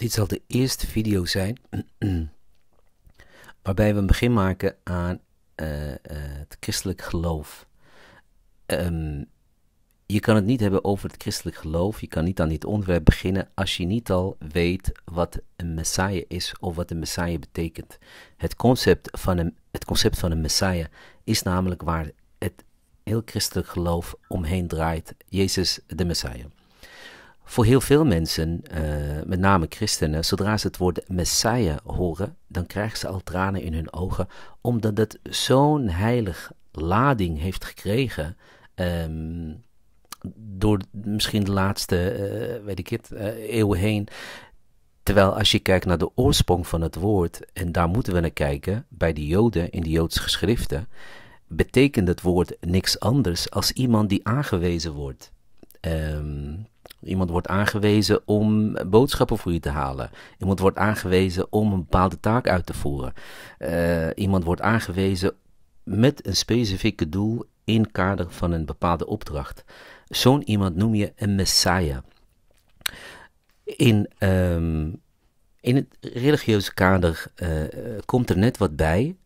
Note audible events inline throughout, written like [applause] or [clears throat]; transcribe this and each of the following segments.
Dit zal de eerste video zijn [clears throat] waarbij we een begin maken aan eh, eh, het christelijk geloof. Ehm, je kan het niet hebben over het christelijk geloof, je kan niet aan dit onderwerp beginnen als je niet al weet wat een messiah is of wat een messiah betekent. Het concept van een, het concept van een messiah is namelijk waar het heel christelijk geloof omheen draait. Jezus de messiah. Voor heel veel mensen, eh, met name christenen, zodra ze het woord Messiah horen, dan krijgen ze al tranen in hun ogen, omdat het zo'n heilig lading heeft gekregen. Ehm, door misschien de laatste, eh, weet ik het, uh, eeuwen heen. Terwijl als je kijkt naar de oorsprong van het woord, en daar moeten we naar kijken, bij de Joden in de Joodse geschriften, betekent het woord niks anders als iemand die aangewezen wordt. Um, Iemand wordt aangewezen om boodschappen voor je te halen. Iemand wordt aangewezen om een bepaalde taak uit te voeren. Eh, iemand wordt aangewezen met een specifieke doel in het kader van een bepaalde opdracht. Zo'n iemand noem je een messiah. In, ehm, in het religieuze kader eh, komt er net wat bij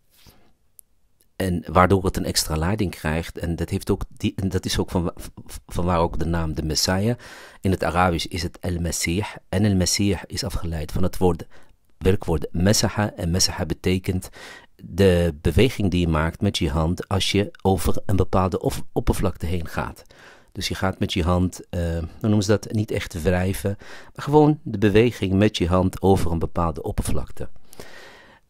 en waardoor het een extra lading krijgt. En dat, heeft ook die, dat is ook van, van waar ook de naam de Messiah. In het Arabisch is het el messiah En el messiah is afgeleid van het woord, werkwoord Messaha. En Messaha betekent de beweging die je maakt met je hand als je over een bepaalde oppervlakte heen gaat. Dus je gaat met je hand, uh, eh, dan noemen ze dat niet echt wrijven, maar gewoon de beweging met je hand over een bepaalde oppervlakte.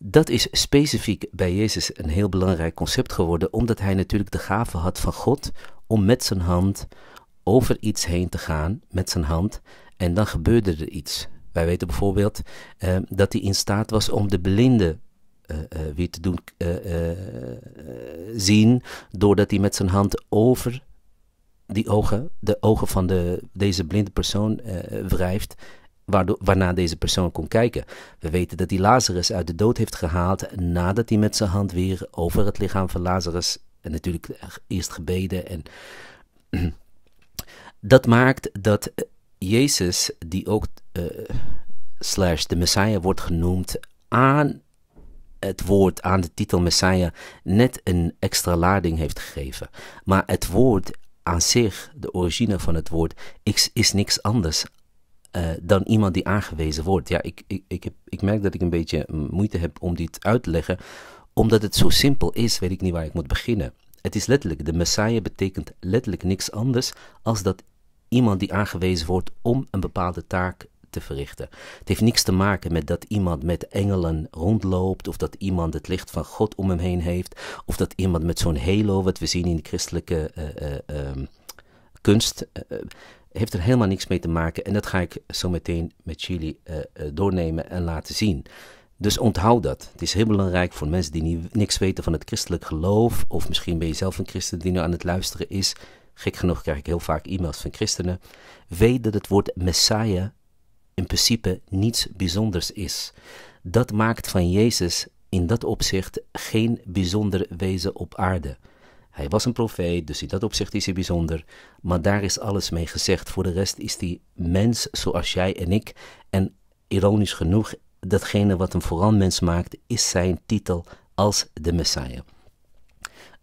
Dat is specifiek bij Jezus een heel belangrijk concept geworden, omdat hij natuurlijk de gave had van God om met zijn hand over iets heen te gaan, met zijn hand, en dan gebeurde er iets. Wij weten bijvoorbeeld eh, dat hij in staat was om de blinde uh, eh, eh, weer te doen zien, doordat hij met zijn hand over die ogen, de ogen van de, deze blinde persoon wrijft waarna deze persoon kon kijken. We weten dat hij Lazarus uit de dood heeft gehaald nadat hij met zijn hand weer over het lichaam van Lazarus en natuurlijk eerst gebeden en [clears throat] dat maakt dat eh, Jezus, die ook uh, slash de Messiah wordt genoemd, aan het woord, aan de titel Messiah, net een extra lading heeft gegeven. Maar het woord aan zich, de origine van het woord, is niks anders eh, dan iemand die aangewezen wordt. Ja, ik, ik, ik, heb, ik merk dat ik een beetje moeite heb om dit uit te leggen, omdat het zo simpel is, weet ik niet waar ik moet beginnen. Het is letterlijk, de Messiah betekent letterlijk niks anders als dat iemand die aangewezen wordt om een bepaalde taak te verrichten. Het heeft niks te maken met dat iemand met engelen rondloopt, of dat iemand het licht van God om hem heen heeft, of dat iemand met zo'n halo, wat we zien in de christelijke eh, eh, ehm, kunst heeft er helemaal niks mee te maken. En dat ga ik zo meteen met jullie eh, eh, doornemen en laten zien. Dus onthoud dat. Het is heel belangrijk voor mensen die niet, niks weten van het christelijk geloof. Of misschien ben je zelf een christen die nu aan het luisteren is. Gek genoeg krijg ik heel vaak e-mails van christenen. Weet dat het woord Messiah in principe niets bijzonders is. Dat maakt van Jezus in dat opzicht geen bijzonder wezen op aarde. Hij was een profeet, dus in dat opzicht is hij bijzonder. Maar daar is alles mee gezegd. Voor de rest is hij mens zoals jij en ik. En ironisch genoeg, datgene wat hem vooral mens maakt, is zijn titel als de Messiah.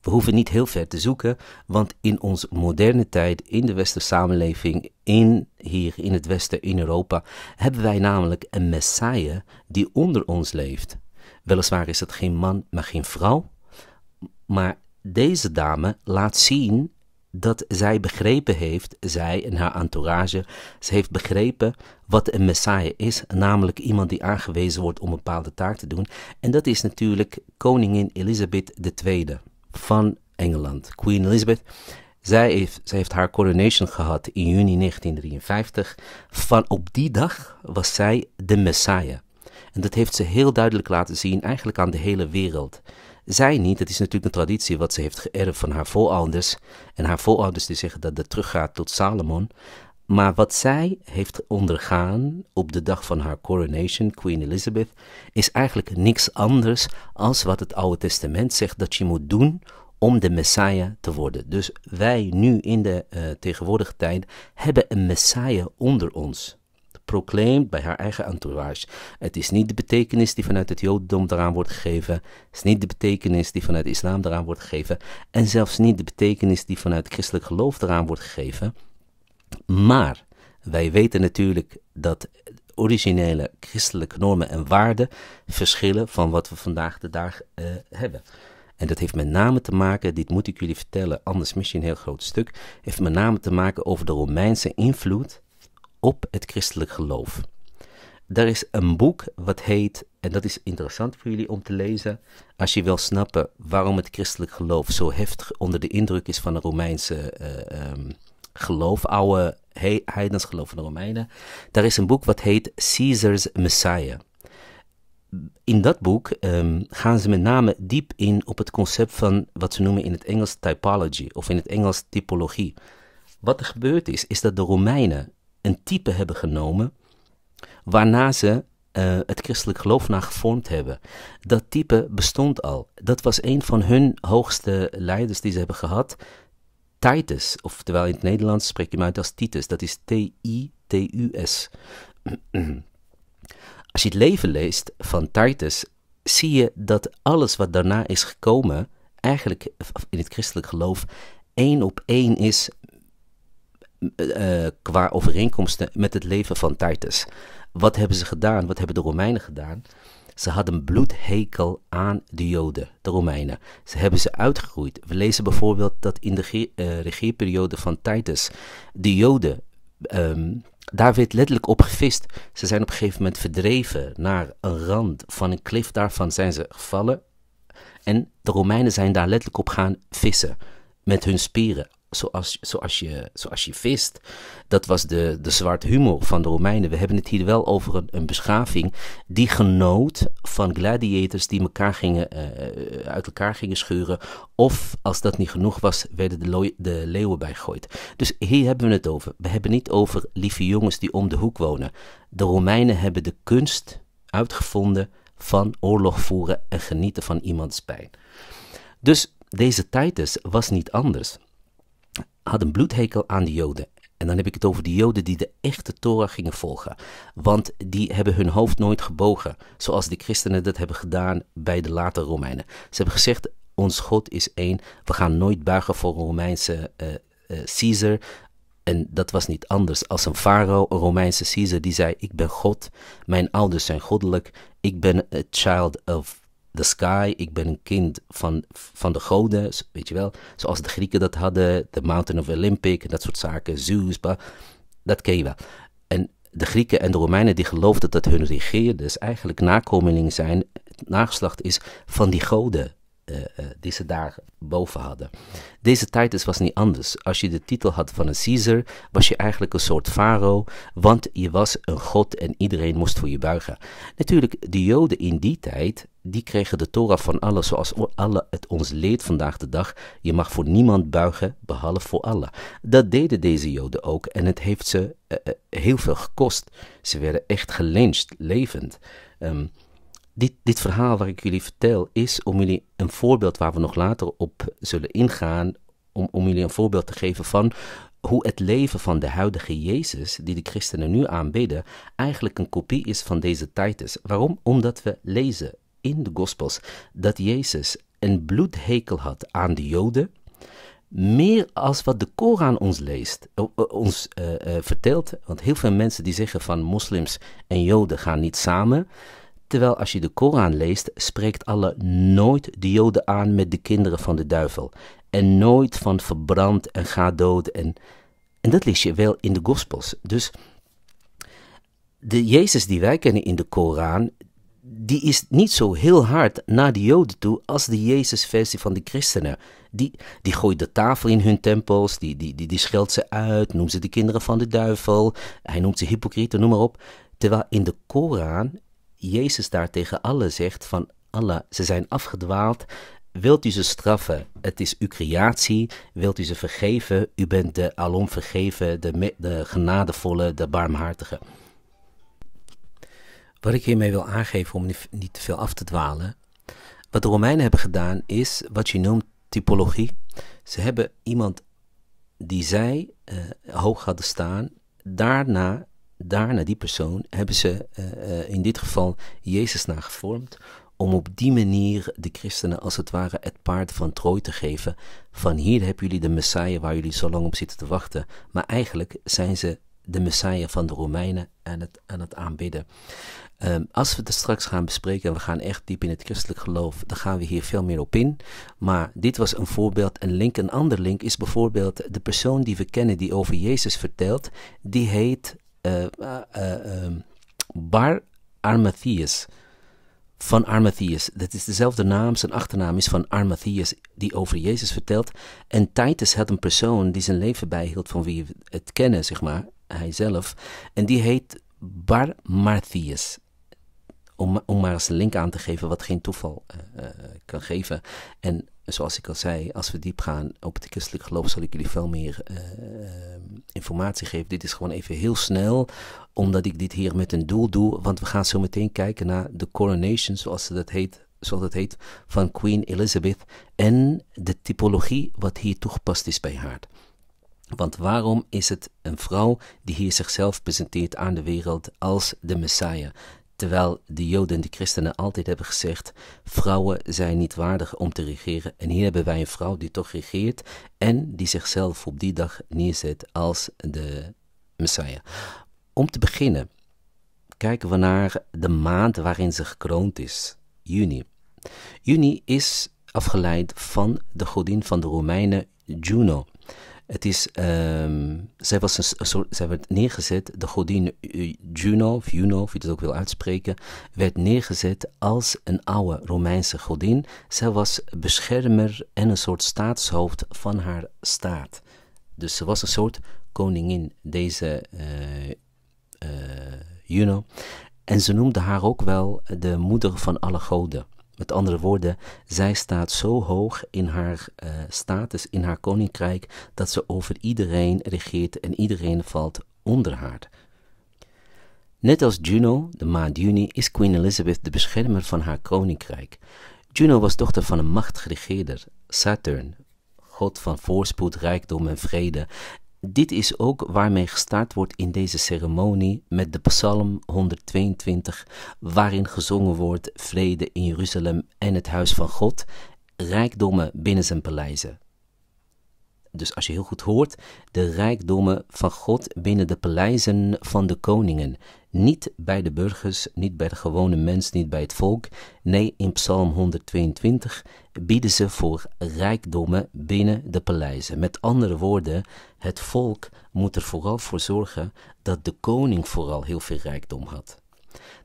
We hoeven niet heel ver te zoeken, want in onze moderne tijd, in de westerse samenleving, in, hier in het Westen, in Europa, hebben wij namelijk een Messiah die onder ons leeft. Weliswaar is het geen man, maar geen vrouw, maar deze dame laat zien dat zij begrepen heeft, zij en haar entourage, ze heeft begrepen wat een Messiah is, namelijk iemand die aangewezen wordt om een bepaalde taak te doen. En dat is natuurlijk koningin Elizabeth II van Engeland, Queen Elizabeth. Zij heeft, zij heeft haar coronation gehad in juni 1953. Van op die dag was zij de Messiah. En dat heeft ze heel duidelijk laten zien, eigenlijk aan de hele wereld. Zij niet, het is natuurlijk een traditie wat ze heeft geërfd van haar voorouders. En haar voorouders die zeggen dat dat teruggaat tot Salomon. Maar wat zij heeft ondergaan op de dag van haar coronation, Queen Elizabeth, is eigenlijk niks anders als wat het Oude Testament zegt dat je moet doen om de Messiah te worden. Dus wij nu in de eh, tegenwoordige tijd hebben een Messiah onder ons proclaimed bij haar eigen entourage. Het is niet de betekenis die vanuit het Jodendom eraan wordt gegeven. Het is niet de betekenis die vanuit islam eraan wordt gegeven. En zelfs niet de betekenis die vanuit het christelijk geloof eraan wordt gegeven. Maar wij weten natuurlijk dat originele christelijke normen en waarden verschillen van wat we vandaag de dag eh, hebben. En dat heeft met name te maken, dit moet ik jullie vertellen, anders mis je een heel groot stuk, heeft met name te maken over de Romeinse invloed op het christelijk geloof. Er is een boek wat heet, en dat is interessant voor jullie om te lezen, als je wil snappen waarom het christelijk geloof zo heftig onder de indruk is van het Romeinse uh, um, geloof, oude he geloof van de Romeinen. Daar is een boek wat heet Caesar's Messiah. In dat boek ehm, gaan ze met name diep in op het concept van wat ze noemen in het Engels typology of in het Engels typologie. Wat er gebeurd is, is dat de Romeinen een type hebben genomen, waarna ze eh, het christelijk geloof naar gevormd hebben. Dat type bestond al. Dat was een van hun hoogste leiders die ze hebben gehad. Titus, oftewel in het Nederlands spreek je hem uit als Titus. Dat is T-I-T-U-S. [clears throat] Als je het leven leest van Titus, zie je dat alles wat daarna is gekomen, eigenlijk in het christelijk geloof, één op één is eh, eh, qua overeenkomsten met het leven van Titus. Wat hebben ze gedaan? Wat hebben de Romeinen gedaan? Ze hadden een bloedhekel aan de Joden, de Romeinen. Ze hebben ze uitgegroeid. We lezen bijvoorbeeld dat in de uh, regeerperiode van Titus de Joden ehm, daar werd letterlijk op gevist. Ze zijn op een gegeven moment verdreven naar een rand van een klif. Daarvan zijn ze gevallen. En de Romeinen zijn daar letterlijk op gaan vissen. Met hun spieren zoals, zoals, je, zoals je vist. Dat was de, de zwarte humor van de Romeinen. We hebben het hier wel over een, een beschaving die genoot van gladiators die elkaar gingen, eh, eh, uit elkaar gingen scheuren. Of als dat niet genoeg was, werden de, de leeuwen bijgegooid. Dus hier hebben we het over. We hebben niet over lieve jongens die om de hoek wonen. De Romeinen hebben de kunst uitgevonden van oorlog voeren en genieten van iemands pijn. Dus deze Titus was niet anders had een bloedhekel aan de Joden. En dan heb ik het over de Joden die de echte Torah gingen volgen. Want die hebben hun hoofd nooit gebogen, zoals de christenen dat hebben gedaan bij de late Romeinen. Ze hebben gezegd, ons God is één, we gaan nooit buigen voor een Romeinse uh, Caesar. En dat was niet anders als een farao, een Romeinse Caesar, die zei, ik ben God, mijn ouders zijn goddelijk, ik ben a child of the sky, ik ben een kind van, van de goden, weet je wel. Zoals de Grieken dat hadden, de Mountain of Olympic, dat soort zaken, Zeus, dat ken je wel. En de Grieken en de Romeinen die geloofden dat hun regeerders eigenlijk nakomelingen zijn, nageslacht is van die goden. Eh, eh, die ze daar boven hadden. Deze Titus was niet anders. Als je de titel had van een Caesar, was je eigenlijk een soort farao, want je was een god en iedereen moest voor je buigen. Natuurlijk, de Joden in die tijd, die kregen de Torah van Allah, zoals Allah het ons leert vandaag de dag. Je mag voor niemand buigen, behalve voor Allah. Dat deden deze Joden ook en het heeft ze eh, heel veel gekost. Ze werden echt gelenched, levend. Ehm, dit, dit verhaal waar ik jullie vertel is om jullie een voorbeeld waar we nog later op zullen ingaan, om, om jullie een voorbeeld te geven van hoe het leven van de huidige Jezus, die de christenen nu aanbidden, eigenlijk een kopie is van deze Titus. Waarom? Omdat we lezen in de Gospels dat Jezus een bloedhekel had aan de Joden. Meer als wat de Koran ons leest, ons eh, eh, vertelt. Want heel veel mensen die zeggen van moslims en Joden gaan niet samen. Terwijl als je de Koran leest, spreekt Allah nooit de Joden aan met de kinderen van de duivel. En nooit van verbrand en ga dood. En, en dat lees je wel in de Gospels. Dus de Jezus die wij kennen in de Koran, die is niet zo heel hard naar de Joden toe als de Jezus-versie van de christenen. Die, die gooit de tafel in hun tempels, die, die, die, die scheldt ze uit, noemt ze de kinderen van de duivel, hij noemt ze hypocrieten, noem maar op. Terwijl in de Koran Jezus daar tegen alle zegt van Allah, ze zijn afgedwaald, wilt u ze straffen? Het is uw creatie, wilt u ze vergeven? U bent de alom vergeven, de, de genadevolle, de barmhartige. Wat ik hiermee wil aangeven om niet te veel af te dwalen. Wat de Romeinen hebben gedaan is wat je noemt typologie. Ze hebben iemand die zij eh, hoog hadden staan, daarna daar, naar die persoon, hebben ze eh, eh, in dit geval Jezus naar gevormd. Om op die manier de christenen als het ware het paard van Trooi te geven. Van hier hebben jullie de Messiah waar jullie zo lang op zitten te wachten. Maar eigenlijk zijn ze de Messiah van de Romeinen aan het, aan het aanbidden. Ehm, als we het straks gaan bespreken en we gaan echt diep in het christelijk geloof, dan gaan we hier veel meer op in. Maar dit was een voorbeeld, een link. Een ander link is bijvoorbeeld de persoon die we kennen die over Jezus vertelt, die heet eh, eh, ehm, Bar Armathias. Van Armathias. Dat is dezelfde naam. Zijn achternaam is van Armathias, die over Jezus vertelt. En Titus had een persoon die zijn leven bijhield van wie we het kennen, zeg maar. Hij zelf. En die heet Bar Marthius. Om, maar eens een link aan te geven wat geen toeval eh, kan geven. En zoals ik al zei, als we diep gaan op het christelijk geloof, zal ik jullie veel meer informatie geef. Dit is gewoon even heel snel, omdat ik dit hier met een doel doe. Want we gaan zo meteen kijken naar de coronation, zoals dat heet, zoals dat heet van Queen Elizabeth. En de typologie wat hier toegepast is bij haar. Want waarom is het een vrouw die hier zichzelf presenteert aan de wereld als de Messiah? Terwijl de Joden en de christenen altijd hebben gezegd: vrouwen zijn niet waardig om te regeren. En hier hebben wij een vrouw die toch regeert en die zichzelf op die dag neerzet als de Messiah. Om te beginnen, kijken we naar de maand waarin ze gekroond is: juni. Juni is afgeleid van de godin van de Romeinen Juno. Het is, um, zij, was een, soort, zij werd neergezet, de godin Juno, eh, of Juno, of je dat ook wil uitspreken, werd neergezet als een oude Romeinse godin. Zij was beschermer en een soort staatshoofd van haar staat. Dus ze was een soort koningin, deze eh, eh, Juno. En ze noemde haar ook wel de moeder van alle goden. Met andere woorden, zij staat zo hoog in haar eh, status, in haar koninkrijk, dat ze over iedereen regeert en iedereen valt onder haar. Net als Juno, de maand juni, is Queen Elizabeth de beschermer van haar koninkrijk. Juno was dochter van een machtige regeerder, Saturn, god van voorspoed, rijkdom en vrede, dit is ook waarmee gestart wordt in deze ceremonie met de Psalm 122, waarin gezongen wordt vrede in Jeruzalem en het huis van God, rijkdommen binnen zijn paleizen. Dus als je heel goed hoort, de rijkdommen van God binnen de paleizen van de koningen. Niet bij de burgers, niet bij de gewone mens, niet bij het volk. Nee, in Psalm 122 bieden ze voor rijkdommen binnen de paleizen. Met andere woorden, het volk moet er vooral voor zorgen dat de koning vooral heel veel rijkdom had.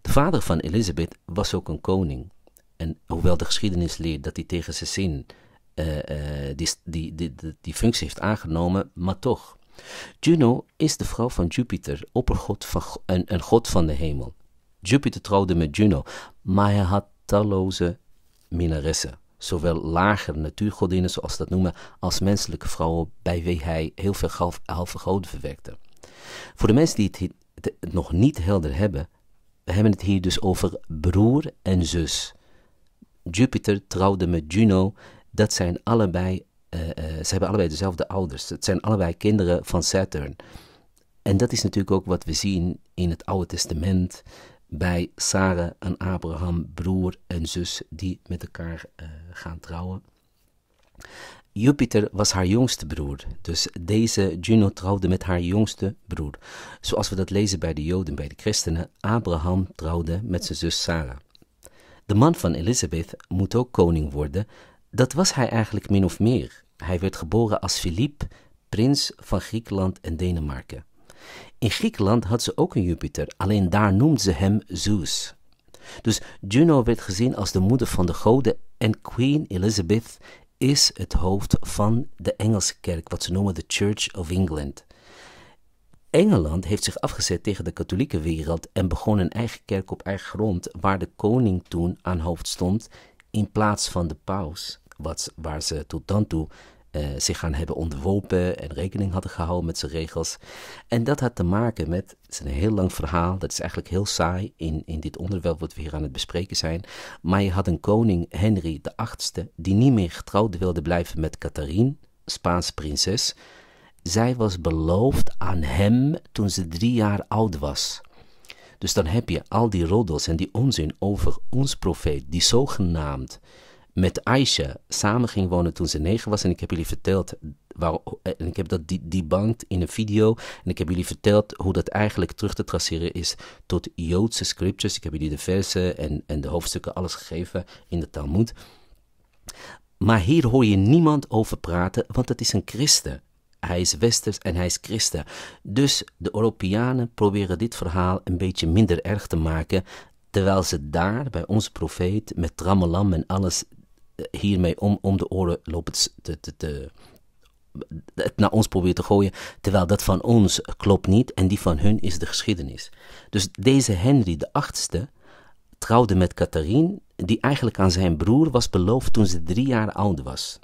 De vader van Elisabeth was ook een koning. En hoewel de geschiedenis leert dat hij tegen zijn zin eh, eh, die, die, die, die functie heeft aangenomen, maar toch. Juno is de vrouw van Jupiter, oppergod van, een god van de hemel. Jupiter trouwde met Juno, maar hij had talloze minnaressen. Zowel lagere natuurgodinnen, zoals ze dat noemen, als menselijke vrouwen bij wie hij heel veel halve goden verwerkte. Voor de mensen die het, nog niet helder hebben, we hebben het hier dus over broer en zus. Jupiter trouwde met Juno dat zijn allebei, eh, eh, ze hebben allebei dezelfde ouders. Het zijn allebei kinderen van Saturn. En dat is natuurlijk ook wat we zien in het Oude Testament bij Sarah en Abraham, broer en zus, die met elkaar eh, gaan trouwen. Jupiter was haar jongste broer, dus deze Juno trouwde met haar jongste broer. Zoals we dat lezen bij de Joden, bij de christenen, Abraham trouwde met zijn zus Sarah. De man van Elisabeth moet ook koning worden, dat was hij eigenlijk min of meer. Hij werd geboren als Philippe, prins van Griekenland en Denemarken. In Griekenland had ze ook een Jupiter, alleen daar noemden ze hem Zeus. Dus Juno werd gezien als de moeder van de goden en Queen Elizabeth is het hoofd van de Engelse kerk, wat ze noemen de Church of England. Engeland heeft zich afgezet tegen de katholieke wereld en begon een eigen kerk op eigen grond, waar de koning toen aan hoofd stond, in plaats van de paus, wat, waar ze tot dan toe eh, zich aan hebben onderworpen en rekening hadden gehouden met zijn regels. En dat had te maken met, het is een heel lang verhaal, dat is eigenlijk heel saai in, in dit onderwerp wat we hier aan het bespreken zijn. Maar je had een koning, Henry VIII, die niet meer getrouwd wilde blijven met Catharine, Spaanse prinses. Zij was beloofd aan hem toen ze drie jaar oud was. Dus dan heb je al die roddels en die onzin over ons profeet, die zogenaamd met Aisha samen ging wonen toen ze negen was. En ik heb jullie verteld, waar, en ik heb dat debunked in een video. En ik heb jullie verteld hoe dat eigenlijk terug te traceren is tot Joodse scriptures. Ik heb jullie de versen en, en de hoofdstukken, alles gegeven in de Talmud. Maar hier hoor je niemand over praten, want het is een christen hij is westers en hij is christen. Dus de Europeanen proberen dit verhaal een beetje minder erg te maken, terwijl ze daar bij onze profeet met trammelam en alles eh, hiermee om, om de oren lopen te, het naar ons proberen te gooien, terwijl dat van ons klopt niet en die van hun is de geschiedenis. Dus deze Henry de achtste trouwde met Catharine, die eigenlijk aan zijn broer was beloofd toen ze drie jaar oud was.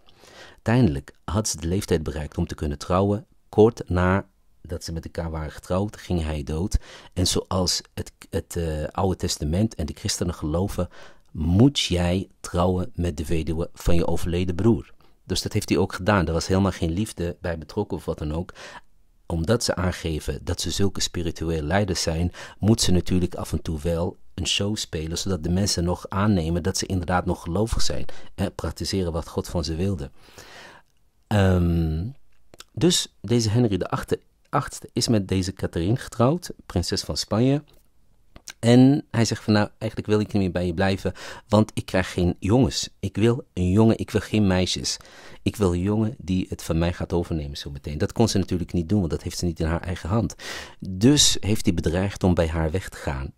Uiteindelijk had ze de leeftijd bereikt om te kunnen trouwen. Kort na dat ze met elkaar waren getrouwd, ging hij dood. En zoals het, het eh, Oude Testament en de christenen geloven, moet jij trouwen met de weduwe van je overleden broer. Dus dat heeft hij ook gedaan. Er was helemaal geen liefde bij betrokken of wat dan ook. Omdat ze aangeven dat ze zulke spiritueel leiders zijn, moet ze natuurlijk af en toe wel een show spelen, zodat de mensen nog aannemen dat ze inderdaad nog gelovig zijn en praktiseren wat God van ze wilde. Ehm, dus deze Henry VIII achtste is met deze Catherine getrouwd, prinses van Spanje. En hij zegt van nou, eigenlijk wil ik niet meer bij je blijven, want ik krijg geen jongens. Ik wil een jongen, ik wil geen meisjes. Ik wil een jongen die het van mij gaat overnemen zo meteen. Dat kon ze natuurlijk niet doen, want dat heeft ze niet in haar eigen hand. Dus heeft hij bedreigd om bij haar weg te gaan.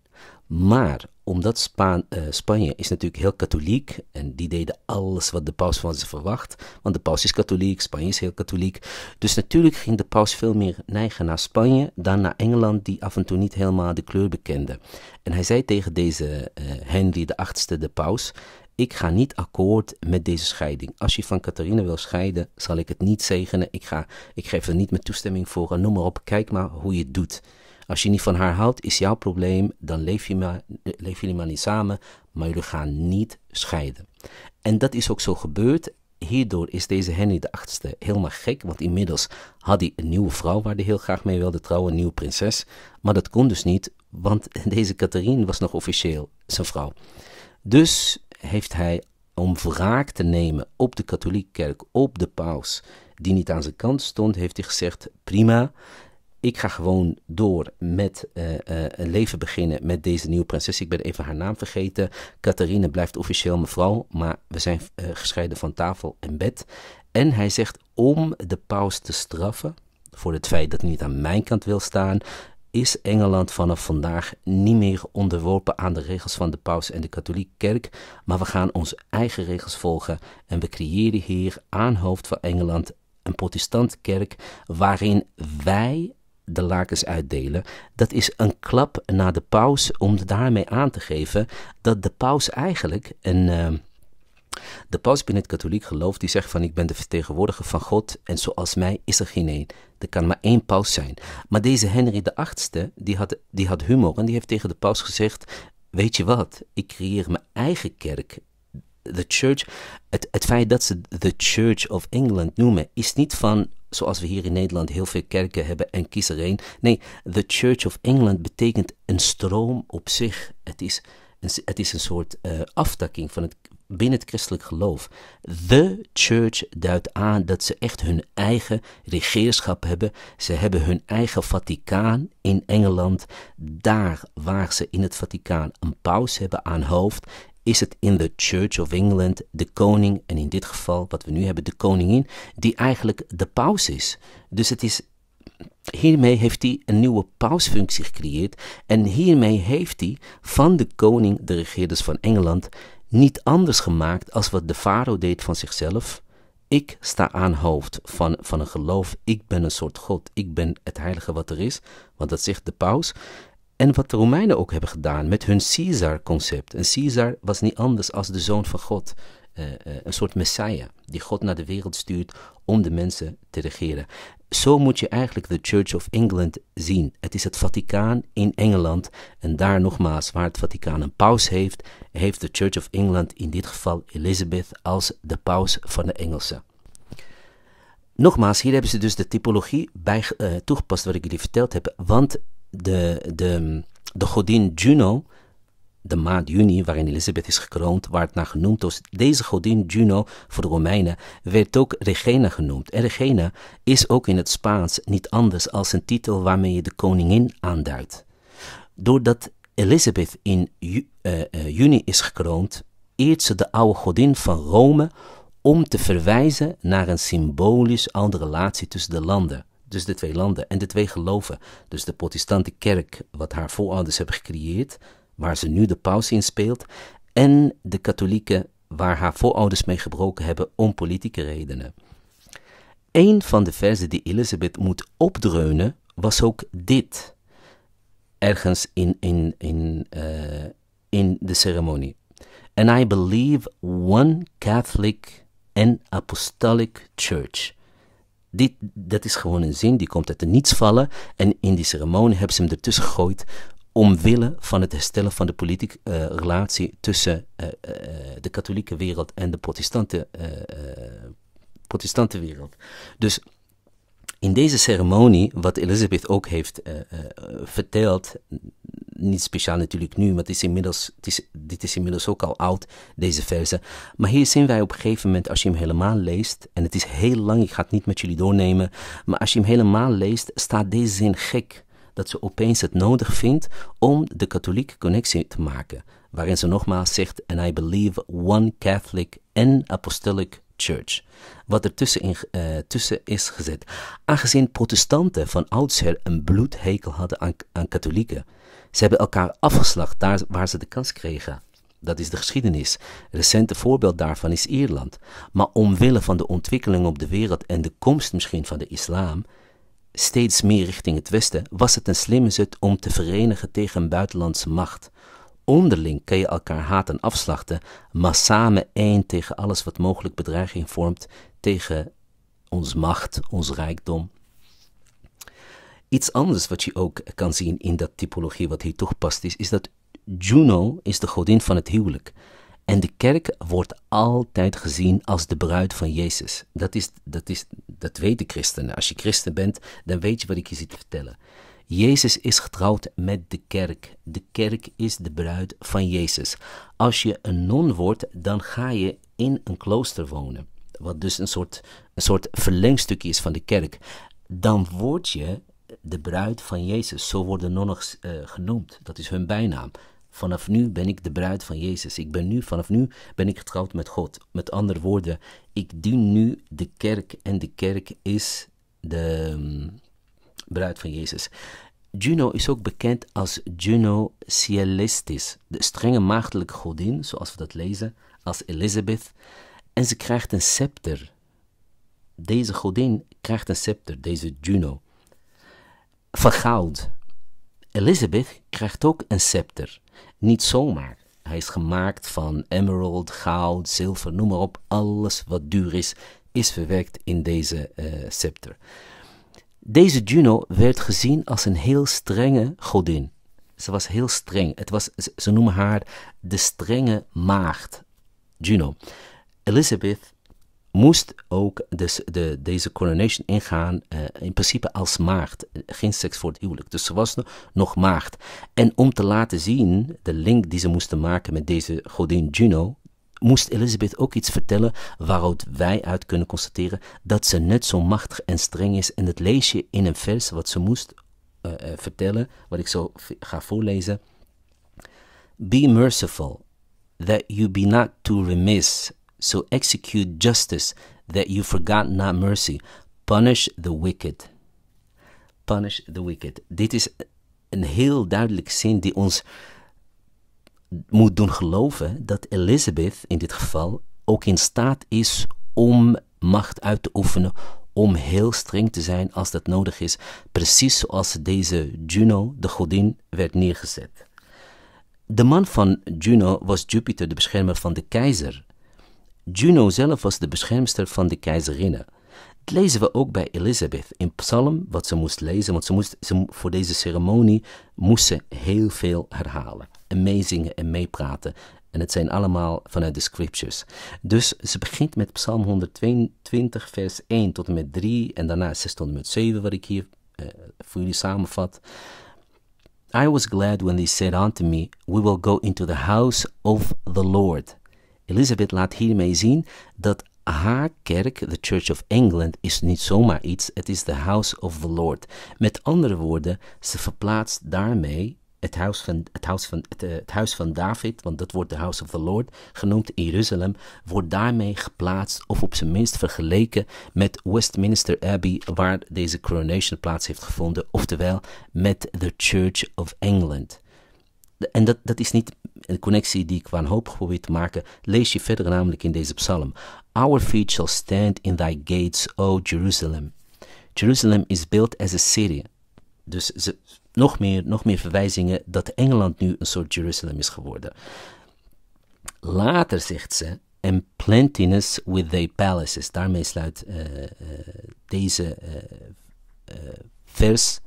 Maar omdat eh, Spanje is natuurlijk heel katholiek en die deden alles wat de paus van ze verwacht, want de paus is katholiek, Spanje is heel katholiek. Dus natuurlijk ging de paus veel meer neigen naar Spanje dan naar Engeland, die af en toe niet helemaal de kleur bekende. En hij zei tegen deze eh, Henry de achtste, de paus, ik ga niet akkoord met deze scheiding. Als je van Catharina wil scheiden, zal ik het niet zegenen. Ik, ga, ik geef er niet mijn toestemming voor. Noem maar op, kijk maar hoe je het doet. Als je niet van haar houdt, is jouw probleem, dan leef maar, leven jullie maar niet samen, maar jullie gaan niet scheiden. En dat is ook zo gebeurd. Hierdoor is deze Henry de achtste helemaal gek, want inmiddels had hij een nieuwe vrouw waar hij heel graag mee wilde trouwen, een nieuwe prinses. Maar dat kon dus niet, want [laughs] deze Catherine was nog officieel zijn vrouw. Dus heeft hij om wraak te nemen op de katholieke kerk, op de paus, die niet aan zijn kant stond, heeft hij gezegd: prima, ik ga gewoon door met uh, een leven beginnen met deze nieuwe prinses. Ik ben even haar naam vergeten. Catharine blijft officieel mevrouw, maar we zijn eh, gescheiden van tafel en bed. En hij zegt om de paus te straffen voor het feit dat hij niet aan mijn kant wil staan, is Engeland vanaf vandaag niet meer onderworpen aan de regels van de paus en de katholieke kerk, maar we gaan onze eigen regels volgen en we creëren hier aan hoofd van Engeland een kerk waarin wij de lakens uitdelen. Dat is een klap na de paus om daarmee aan te geven dat de paus eigenlijk een. Eh, de paus binnen het katholiek geloof die zegt van ik ben de vertegenwoordiger van God en zoals mij is er geen één. Er kan maar één paus zijn. Maar deze Henry VIII die had, die had humor en die heeft tegen de paus gezegd weet je wat, ik creëer mijn eigen kerk. the church, het, het feit dat ze de Church of England noemen, is niet van zoals we hier in Nederland heel veel kerken hebben en kies er een. Nee, The Church of England betekent een stroom op zich. Het is een, het is een soort eh, aftakking van het, binnen het christelijk geloof. The Church duidt aan dat ze echt hun eigen regeerschap hebben. Ze hebben hun eigen Vaticaan in Engeland. Daar waar ze in het Vaticaan een paus hebben aan hoofd, is het in de Church of England de koning, en in dit geval wat we nu hebben, de koningin, die eigenlijk de paus is. Dus het is, hiermee heeft hij een nieuwe pausfunctie gecreëerd en hiermee heeft hij van de koning, de regeerders van Engeland, niet anders gemaakt als wat de farao deed van zichzelf. Ik sta aan hoofd van, van een geloof. Ik ben een soort God. Ik ben het heilige wat er is. Want dat zegt de paus. En wat de Romeinen ook hebben gedaan met hun Caesar-concept. En Caesar was niet anders als de zoon van God. Eh, eh, een soort messiah die God naar de wereld stuurt om de mensen te regeren. Zo moet je eigenlijk de Church of England zien. Het is het Vaticaan in Engeland. En daar nogmaals, waar het Vaticaan een paus heeft, heeft de Church of England in dit geval Elizabeth als de paus van de Engelsen. Nogmaals, hier hebben ze dus de typologie bij eh, toegepast wat ik jullie verteld heb. Want de, de, de godin Juno, de maand juni waarin Elizabeth is gekroond, waar het naar genoemd wordt. Deze godin Juno voor de Romeinen werd ook Regena genoemd. En Regena is ook in het Spaans niet anders als een titel waarmee je de koningin aanduidt. Doordat Elizabeth in eh, eh, juni is gekroond, eert ze de oude godin van Rome om te verwijzen naar een symbolisch oude relatie tussen de landen. Dus de twee landen en de twee geloven. Dus de protestante kerk, wat haar voorouders hebben gecreëerd, waar ze nu de paus in speelt, en de katholieke, waar haar voorouders mee gebroken hebben om politieke redenen. Een van de versen die Elisabeth moet opdreunen was ook dit. Ergens in, in, in, eh, in de ceremonie. And I believe one Catholic and Apostolic Church. Dit, dat is gewoon een zin die komt uit de niets vallen. En in die ceremonie hebben ze hem ertussen gegooid. Omwille van het herstellen van de politieke eh, relatie tussen eh, eh, de katholieke wereld en de protestante, protestante wereld. Dus in deze ceremonie, wat Elizabeth ook heeft verteld, niet speciaal natuurlijk nu, maar is inmiddels, het is, dit is inmiddels ook al oud, deze verse. Maar hier zien wij op een gegeven moment, als je hem helemaal leest, en het is heel lang, ik ga het niet met jullie doornemen, maar als je hem helemaal leest, staat deze zin gek. Dat ze opeens het nodig vindt om de katholieke connectie te maken. Waarin ze nogmaals zegt: And I believe one Catholic and Apostolic Church. Wat er tussen, in, eh, tussen is gezet. Aangezien protestanten van oudsher een bloedhekel hadden aan katholieken ze hebben elkaar afgeslacht daar waar ze de kans kregen. Dat is de geschiedenis. Recente voorbeeld daarvan is Ierland. Maar omwille van de ontwikkeling op de wereld en de komst misschien van de islam, steeds meer richting het westen, was het een slimme zet om te verenigen tegen een buitenlandse macht. Onderling kan je elkaar haat en afslachten, maar samen één tegen alles wat mogelijk bedreiging vormt tegen ons macht, ons rijkdom, Iets anders wat je ook kan zien in dat typologie wat hier toegepast is, is dat Juno is de godin van het huwelijk. En de kerk wordt altijd gezien als de bruid van Jezus. Dat, is, dat, is, dat weten christenen. Als je christen bent, dan weet je wat ik je zit te vertellen. Jezus is getrouwd met de kerk. De kerk is de bruid van Jezus. Als je een non wordt, dan ga je in een klooster wonen. Wat dus een soort, een soort verlengstukje is van de kerk. Dan word je de bruid van Jezus. Zo worden nonnen uh, eh, genoemd. Dat is hun bijnaam. Vanaf nu ben ik de bruid van Jezus. Ik ben nu, vanaf nu ben ik getrouwd met God. Met andere woorden, ik dien nu de kerk en de kerk is de mm, bruid van Jezus. Juno is ook bekend als Juno Cialistis, de strenge maagdelijke godin, zoals we dat lezen, als Elizabeth. En ze krijgt een scepter. Deze godin krijgt een scepter, deze Juno van goud. Elizabeth krijgt ook een scepter. Niet zomaar. Hij is gemaakt van emerald, goud, zilver, noem maar op. Alles wat duur is, is verwerkt in deze eh, scepter. Deze Juno werd gezien als een heel strenge godin. Ze was heel streng. Het was, ze noemen haar de strenge maagd, Juno. Elizabeth moest ook dus de, deze coronation ingaan eh, in principe als maagd. Eh, geen seks voor het huwelijk. Dus ze was nog maagd. En om te laten zien de link die ze moesten maken met deze godin Juno, moest Elizabeth ook iets vertellen waaruit wij uit kunnen constateren dat ze net zo machtig en streng is. En dat lees je in een vers wat ze moest eh, vertellen, wat ik zo ga voorlezen. Be merciful, that you be not too remiss So execute justice, that you forgot not mercy. Punish the wicked. Punish the wicked. Dit is een heel duidelijke zin die ons moet doen geloven dat Elizabeth in dit geval ook in staat is om macht uit te oefenen, om heel streng te zijn als dat nodig is, precies zoals deze Juno, de godin, werd neergezet. De man van Juno was Jupiter, de beschermer van de keizer. Juno zelf was de beschermster van de keizerinnen. Dat lezen we ook bij Elizabeth in Psalm, wat ze moest lezen, want ze moest, ze, voor deze ceremonie moest ze heel veel herhalen. En meezingen en meepraten. En het zijn allemaal vanuit de scriptures. Dus ze begint met Psalm 122, vers 1 tot en met 3 en daarna 6 tot en met 7, wat ik hier eh, voor jullie samenvat. I was glad when they said unto me, We will go into the house of the Lord. Elizabeth laat hiermee zien dat haar kerk, de Church of England, is niet zomaar iets, het is de House of the Lord. Met andere woorden, ze verplaatst daarmee het huis van, het huis van, het, eh, huis van David, want dat wordt de House of the Lord genoemd in Jeruzalem, wordt daarmee geplaatst of op zijn minst vergeleken met Westminster Abbey, waar deze coronation plaats heeft gevonden, oftewel met de Church of England. En dat, dat is niet een connectie die ik wanhopig probeer te maken. Lees je verder namelijk in deze psalm. Our feet shall stand in thy gates, O Jerusalem. Jerusalem is built as a city. Dus ze, nog, meer, nog meer verwijzingen dat Engeland nu een soort Jerusalem is geworden. Later zegt ze, and plentiness with thy palaces. Daarmee sluit eh, eh, deze uh, vers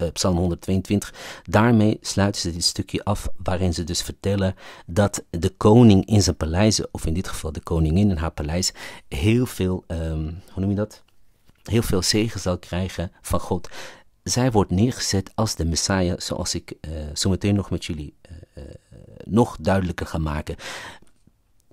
eh, Psalm 122. Daarmee sluiten ze dit stukje af waarin ze dus vertellen dat de koning in zijn paleizen, of in dit geval de koningin in haar paleis, heel veel, ehm, hoe noem je dat? Heel veel zegen zal krijgen van God. Zij wordt neergezet als de Messiah, zoals ik eh, zo meteen nog met jullie eh, nog duidelijker ga maken.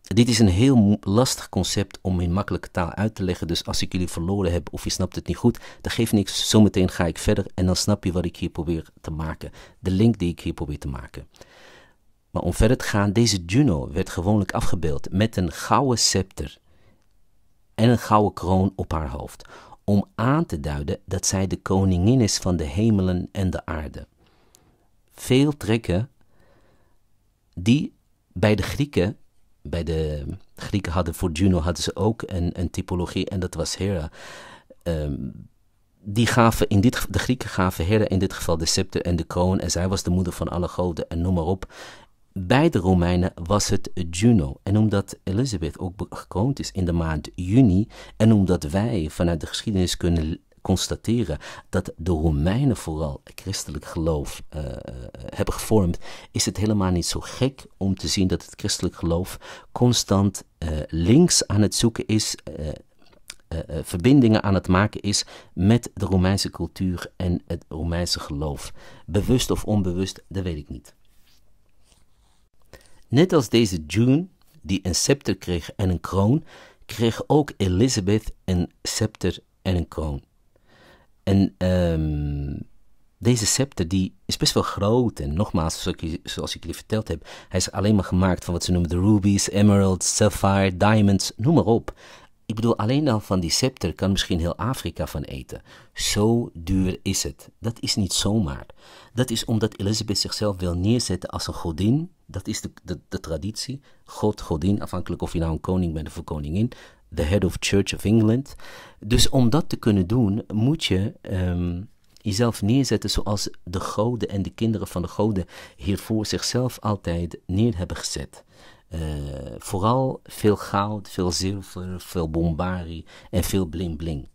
Dit is een heel lastig concept om in makkelijke taal uit te leggen. Dus als ik jullie verloren heb of je snapt het niet goed, dan geef niks. Zometeen ga ik verder en dan snap je wat ik hier probeer te maken. De link die ik hier probeer te maken. Maar om verder te gaan, deze Juno werd gewoonlijk afgebeeld met een gouden scepter en een gouden kroon op haar hoofd, om aan te duiden dat zij de koningin is van de hemelen en de aarde. Veel trekken die bij de Grieken bij de Grieken hadden voor Juno hadden ze ook een, een typologie en dat was Hera. Ehm, die gaven in dit, de Grieken gaven Hera in dit geval de scepter en de kroon en zij was de moeder van alle goden en noem maar op. Bij de Romeinen was het Juno. En omdat Elizabeth ook gekroond is in de maand juni en omdat wij vanuit de geschiedenis kunnen constateren dat de Romeinen vooral christelijk geloof eh, eh, hebben gevormd, is het helemaal niet zo gek om te zien dat het christelijk geloof constant eh, links aan het zoeken is. verbindingen aan het maken is met de Romeinse cultuur en het Romeinse geloof. Bewust of onbewust, dat weet ik niet. Net als deze June, die een scepter kreeg en een kroon, kreeg ook Elizabeth een scepter en een kroon. En ehm, deze scepter die is best wel groot. En nogmaals, zoals ik, jullie verteld heb, hij is alleen maar gemaakt van wat ze noemen de rubies, emeralds, sapphire, diamonds, noem maar op. Ik bedoel, alleen al van die scepter kan misschien heel Afrika van eten. Zo duur is het. Dat is niet zomaar. Dat is omdat Elizabeth zichzelf wil neerzetten als een godin. Dat is de, de, de traditie. God, godin, afhankelijk of je nou een koning bent of een koningin. The head of Church of England. Dus om dat te kunnen doen, moet je ehm, jezelf neerzetten zoals de goden en de kinderen van de goden hiervoor zichzelf altijd neer hebben gezet. Eh, vooral veel goud, veel zilver, veel bombari en veel bling-bling.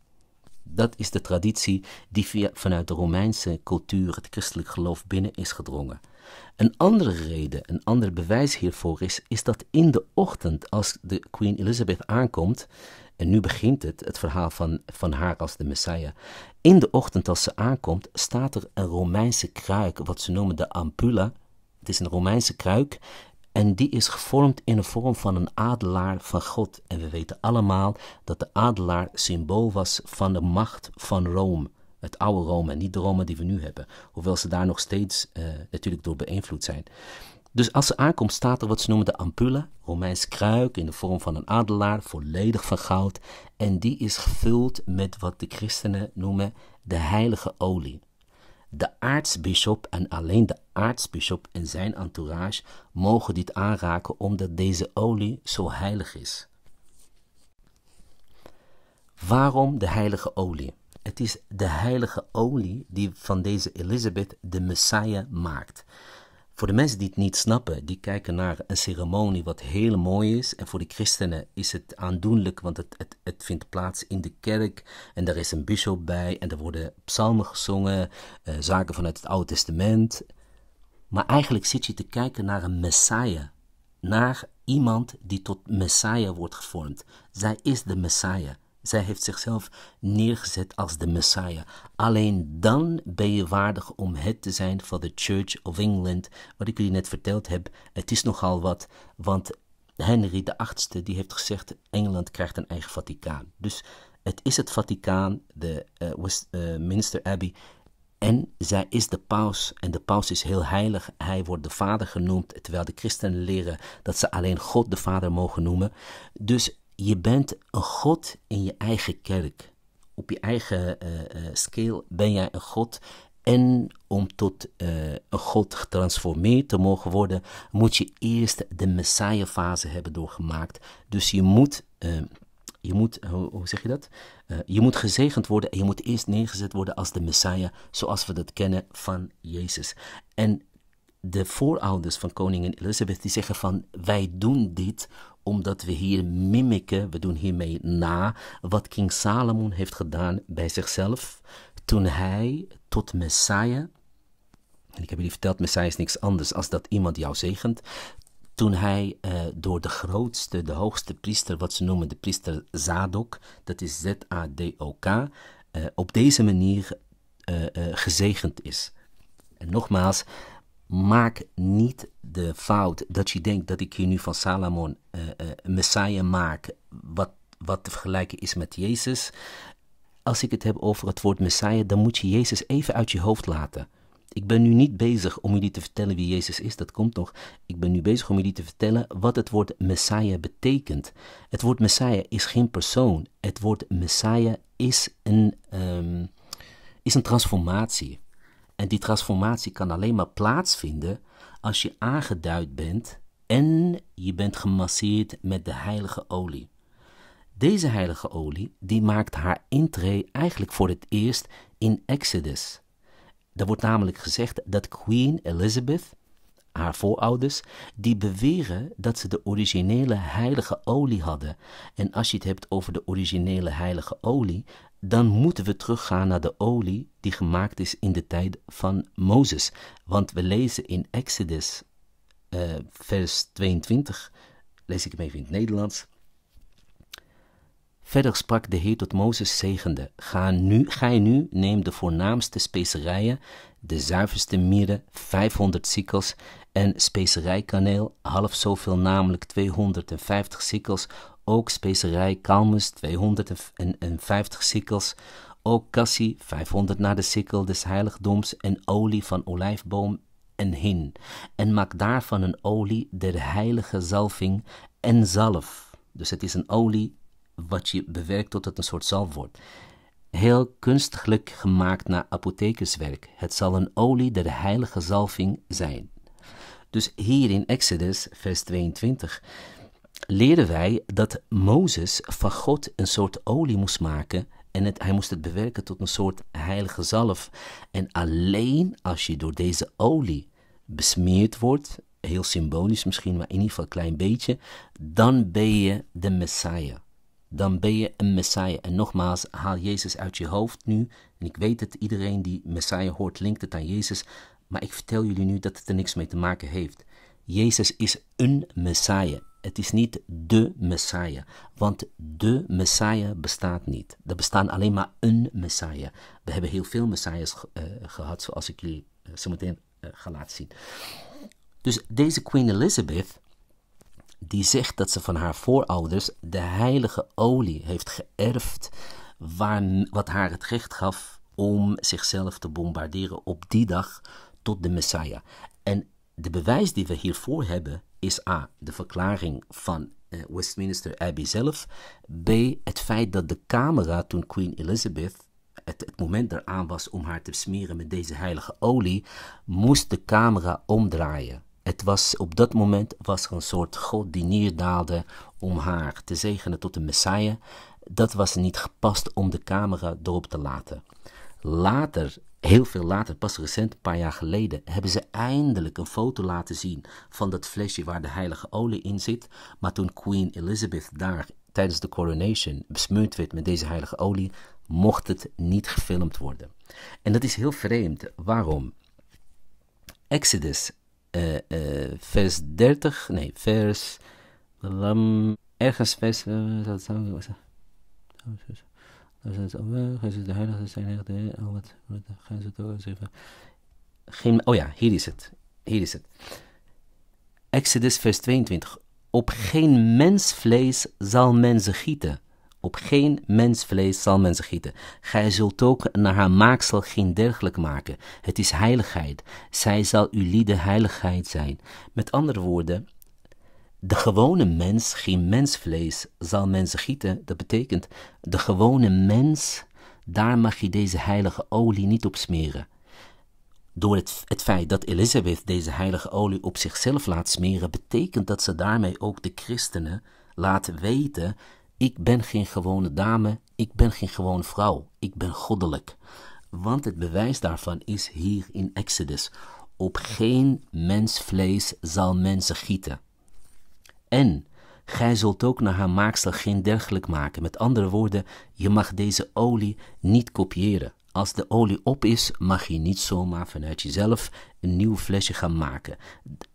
Dat is de traditie die via, vanuit de Romeinse cultuur het christelijk geloof binnen is gedrongen. Een andere reden, een ander bewijs hiervoor is, is dat in de ochtend, als de Queen Elizabeth aankomt, en nu begint het, het verhaal van, van haar als de Messiah. In de ochtend als ze aankomt, staat er een Romeinse kruik, wat ze noemen de ampulla. Het is een Romeinse kruik en die is gevormd in de vorm van een adelaar van God. En we weten allemaal dat de adelaar symbool was van de macht van Rome het oude Rome en niet de Rome die we nu hebben. Hoewel ze daar nog steeds eh, natuurlijk door beïnvloed zijn. Dus als ze aankomt staat er wat ze noemen de ampulle, Romeins kruik in de vorm van een adelaar, volledig van goud. En die is gevuld met wat de christenen noemen de heilige olie. De aartsbisschop en alleen de aartsbisschop en zijn entourage mogen dit aanraken omdat deze olie zo heilig is. Waarom de heilige olie? Het is de heilige olie die van deze Elisabeth de Messiah maakt. Voor de mensen die het niet snappen, die kijken naar een ceremonie wat heel mooi is. En voor de christenen is het aandoenlijk, want het, het, het vindt plaats in de kerk. En daar is een bischop bij en er worden psalmen gezongen, eh, zaken vanuit het Oude Testament. Maar eigenlijk zit je te kijken naar een Messiah. Naar iemand die tot Messiah wordt gevormd. Zij is de Messiah. Zij heeft zichzelf neergezet als de Messiah. Alleen dan ben je waardig om het te zijn van de Church of England. Wat ik jullie net verteld heb, het is nogal wat, want Henry VIII die heeft gezegd: Engeland krijgt een eigen Vaticaan. Dus het is het Vaticaan, de uh, eh, Westminster eh, Abbey. En zij is de paus. En de paus is heel heilig. Hij wordt de vader genoemd. Terwijl de christenen leren dat ze alleen God de vader mogen noemen. Dus je bent een God in je eigen kerk. Op je eigen uh, scale ben jij een God. En om tot eh, een God getransformeerd te mogen worden, moet je eerst de Messiah-fase hebben doorgemaakt. Dus je moet, ehm, je moet hoe, zeg je dat? je moet gezegend worden en je moet eerst neergezet worden als de Messiah, zoals we dat kennen van Jezus. En de voorouders van koningin Elizabeth die zeggen van wij doen dit omdat we hier mimiken, we doen hiermee na wat King Salomon heeft gedaan bij zichzelf toen hij tot Messiah, en ik heb jullie verteld, Messiah is niks anders als dat iemand jou zegent, toen hij eh, door de grootste, de hoogste priester, wat ze noemen de priester Zadok, dat is Z-A-D-O-K, eh, op deze manier eh, gezegend is. En nogmaals, maak niet de fout dat je denkt dat ik hier nu van Salomon uh, eh, eh, Messiah maak, wat, wat te vergelijken is met Jezus. Als ik het heb over het woord Messiah, dan moet je Jezus even uit je hoofd laten. Ik ben nu niet bezig om jullie te vertellen wie Jezus is, dat komt nog. Ik ben nu bezig om jullie te vertellen wat het woord Messiah betekent. Het woord Messiah is geen persoon. Het woord Messiah is een, ehm, is een transformatie. En die transformatie kan alleen maar plaatsvinden als je aangeduid bent en je bent gemasseerd met de heilige olie. Deze heilige olie die maakt haar intree eigenlijk voor het eerst in Exodus. Er wordt namelijk gezegd dat Queen Elizabeth, haar voorouders, die beweren dat ze de originele heilige olie hadden. En als je het hebt over de originele heilige olie, dan moeten we teruggaan naar de olie die gemaakt is in de tijd van Mozes. Want we lezen in Exodus, eh, vers 22, lees ik hem even in het Nederlands. Verder sprak de Heer tot Mozes, zegende: Ga nu, gij nu, neem de voornaamste specerijen, de zuiverste mieren, 500 sikkels, en specerijkaneel, half zoveel, namelijk 250 sikkels, ook specerij Kalmus 250 sikkels, ook cassie 500 na de sikkel des heiligdoms en olie van olijfboom en hin, en maak daarvan een olie der heilige zalving en zalf. Dus het is een olie wat je bewerkt tot het een soort zalf wordt. Heel kunstiglijk gemaakt naar apothekerswerk. Het zal een olie der heilige zalving zijn. Dus hier in Exodus, vers 22, Leerden wij dat Mozes van God een soort olie moest maken en het, hij moest het bewerken tot een soort heilige zalf. En alleen als je door deze olie besmeerd wordt, heel symbolisch misschien, maar in ieder geval een klein beetje, dan ben je de Messiah. Dan ben je een Messiah. En nogmaals, haal Jezus uit je hoofd nu. En ik weet dat iedereen die Messiah hoort, linkt het aan Jezus. Maar ik vertel jullie nu dat het er niks mee te maken heeft. Jezus is een Messiah. Het is niet de Messiah, want de Messiah bestaat niet. Er bestaan alleen maar een Messiah. We hebben heel veel Messiahs eh, gehad, zoals ik jullie eh, zo meteen eh, ga laten zien. Dus deze Queen Elizabeth, die zegt dat ze van haar voorouders de heilige olie heeft geërfd, waar, wat haar het recht gaf om zichzelf te bombarderen op die dag tot de Messiah. En de bewijs die we hiervoor hebben is A. de verklaring van eh, Westminster Abbey zelf. B. het feit dat de camera toen Queen Elizabeth het, het moment eraan was om haar te smeren met deze heilige olie, moest de camera omdraaien. Het was, op dat moment was er een soort God die neerdaalde om haar te zegenen tot een Messiah. Dat was niet gepast om de camera erop te laten. Later Heel veel later, pas recent, een paar jaar geleden, hebben ze eindelijk een foto laten zien van dat flesje waar de heilige olie in zit. Maar toen Queen Elizabeth daar tijdens de coronation besmeurd werd met deze heilige olie, mocht het niet gefilmd worden. En dat is heel vreemd. Waarom? Exodus, eh, eh, vers 30, nee, vers. ergens vers. Uh, is de Heilige zijn Heilige, al wat gaan ze door Geen, oh ja, hier is het. Hier is het. Exodus vers 22. Op geen mensvlees zal men ze gieten. Op geen mensvlees zal men ze gieten. Gij zult ook naar haar maaksel geen dergelijk maken. Het is heiligheid. Zij zal uw lieden heiligheid zijn. Met andere woorden, de gewone mens, geen mensvlees, zal mensen gieten. Dat betekent, de gewone mens, daar mag je deze heilige olie niet op smeren. Door het, feit dat Elizabeth deze heilige olie op zichzelf laat smeren, betekent dat ze daarmee ook de christenen laat weten: ik ben geen gewone dame, ik ben geen gewone vrouw, ik ben goddelijk. Want het bewijs daarvan is hier in Exodus: op geen mensvlees zal mensen gieten. En gij zult ook naar haar maaksel geen dergelijk maken. Met andere woorden, je mag deze olie niet kopiëren. Als de olie op is, mag je niet zomaar vanuit jezelf een nieuw flesje gaan maken.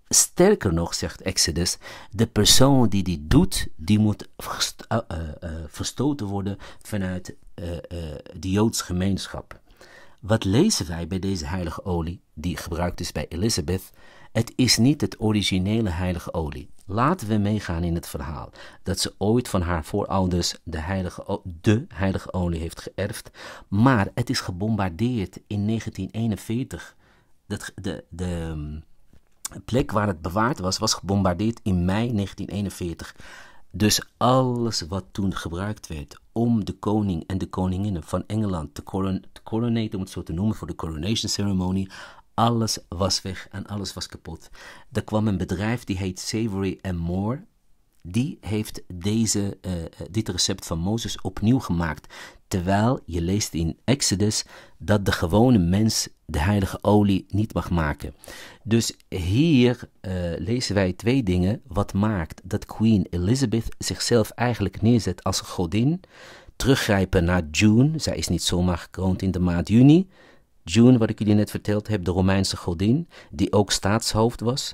Sterker nog, zegt Exodus, de persoon die dit doet, die moet eh, eh, eh, verstoten worden vanuit de Joods gemeenschap. Wat lezen wij bij deze heilige olie, die gebruikt is bij Elisabeth? Het is niet het originele heilige olie. Laten we meegaan in het verhaal dat ze ooit van haar voorouders de heilige, de heilige olie heeft geërfd, maar het is gebombardeerd in 1941. Dat, de, de ehm, plek waar het bewaard was, was gebombardeerd in mei 1941. Dus alles wat toen gebruikt werd om de koning en de koninginnen van Engeland te, coron om het zo te noemen, voor de coronation ceremony, alles was weg en alles was kapot. Er kwam een bedrijf die heet Savory and More. Die heeft deze, eh, eh, dit recept van Mozes opnieuw gemaakt. Terwijl je leest in Exodus dat de gewone mens de heilige olie niet mag maken. Dus hier eh, lezen wij twee dingen wat maakt dat Queen Elizabeth zichzelf eigenlijk neerzet als godin. Teruggrijpen naar June, zij is niet zomaar gekroond in de maand juni. June, wat ik jullie net verteld heb, de Romeinse godin, die ook staatshoofd was.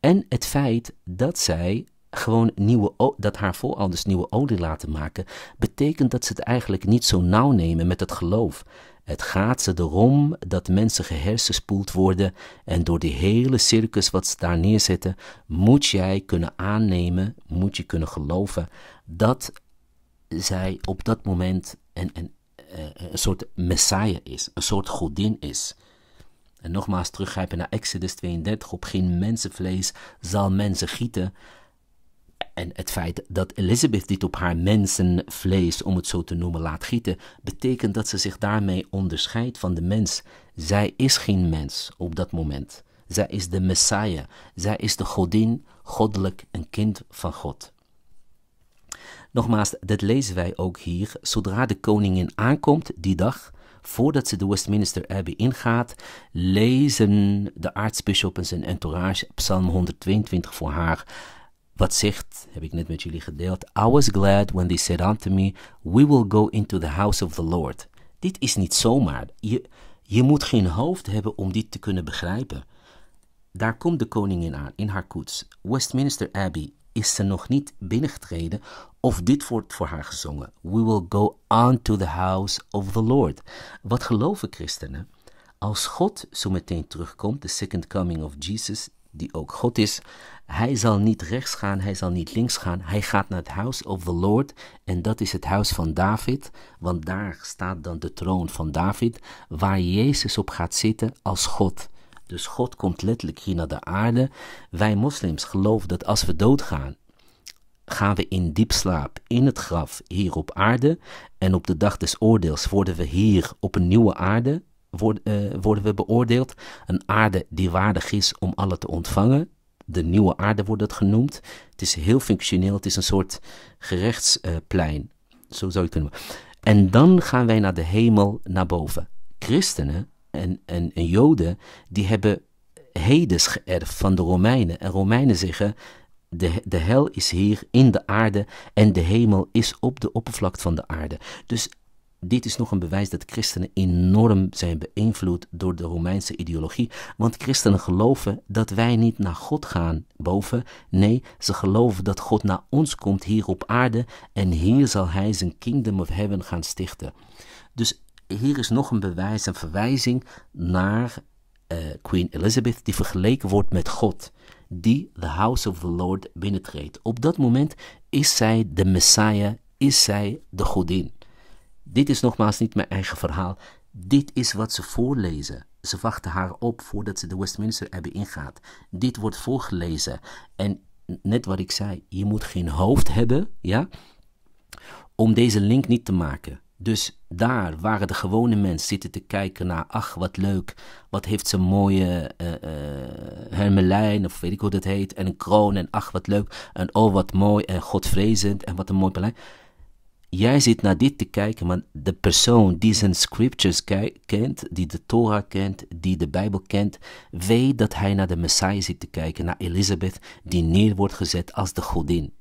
En het feit dat zij gewoon nieuwe, dat haar voorouders nieuwe olie laten maken, betekent dat ze het eigenlijk niet zo nauw nemen met het geloof. Het gaat ze erom dat mensen gehersenspoeld worden en door die hele circus wat ze daar neerzetten, moet jij kunnen aannemen, moet je kunnen geloven dat zij op dat moment en, en eh, eh, een soort Messiah is, een soort godin is. En nogmaals teruggrijpen naar Exodus 32, op geen mensenvlees zal mensen gieten. En het feit dat Elizabeth dit op haar mensenvlees, om het zo te noemen, laat gieten, betekent dat ze zich daarmee onderscheidt van de mens. Zij is geen mens op dat moment. Zij is de Messiah. Zij is de godin, goddelijk, een kind van God. Nogmaals, dat lezen wij ook hier. Zodra de koningin aankomt die dag, voordat ze de Westminster Abbey ingaat, lezen de aartsbisschop en zijn entourage Psalm 122 voor haar. Wat zegt, heb ik net met jullie gedeeld. I was glad when they said unto me, we will go into the house of the Lord. Dit is niet zomaar. Je, je moet geen hoofd hebben om dit te kunnen begrijpen. Daar komt de koningin aan, in haar koets. Westminster Abbey is ze nog niet binnengetreden of dit wordt voor haar gezongen. We will go on to the house of the Lord. Wat geloven christenen? Als God zo meteen terugkomt, de second coming of Jesus, die ook God is, hij zal niet rechts gaan, hij zal niet links gaan. Hij gaat naar het house of the Lord en dat is het huis van David, want daar staat dan de troon van David, waar Jezus op gaat zitten als God. Dus God komt letterlijk hier naar de aarde. Wij moslims geloven dat als we doodgaan, gaan we in diepslaap, in het graf, hier op aarde. En op de dag des oordeels worden we hier op een nieuwe aarde eh, worden, we beoordeeld. Een aarde die waardig is om alle te ontvangen. De nieuwe aarde wordt dat genoemd. Het is heel functioneel. Het is een soort gerechtsplein. Zo zou je het kunnen. En dan gaan wij naar de hemel, naar boven. Christenen en, en, en Joden, die hebben hedes geërfd van de Romeinen. En Romeinen zeggen, de, de hel is hier in de aarde en de hemel is op de oppervlakte van de aarde. Dus dit is nog een bewijs dat christenen enorm zijn beïnvloed door de Romeinse ideologie. Want christenen geloven dat wij niet naar God gaan boven. Nee, ze geloven dat God naar ons komt hier op aarde. En hier zal hij zijn kingdom of heaven gaan stichten. Dus hier is nog een bewijs, een verwijzing naar eh, Queen Elizabeth, die vergeleken wordt met God, die de House of the Lord binnentreedt. Op dat moment is zij de Messiah, is zij de godin. Dit is nogmaals niet mijn eigen verhaal. Dit is wat ze voorlezen. Ze wachten haar op voordat ze de Westminster Abbey ingaat. Dit wordt voorgelezen. En net wat ik zei, je moet geen hoofd hebben, ja, om deze link niet te maken. Dus daar waar de gewone mens zitten te kijken naar, ach wat leuk, wat heeft ze mooie eh, eh, hermelijn of weet ik hoe dat heet, en een kroon en ach wat leuk, en oh wat mooi en godvrezend en wat een mooi paleis. Jij zit naar dit te kijken, maar de persoon die zijn scriptures kent, die de Torah kent, die de Bijbel kent, weet dat hij naar de Messiah zit te kijken, naar Elisabeth, die neer wordt gezet als de godin.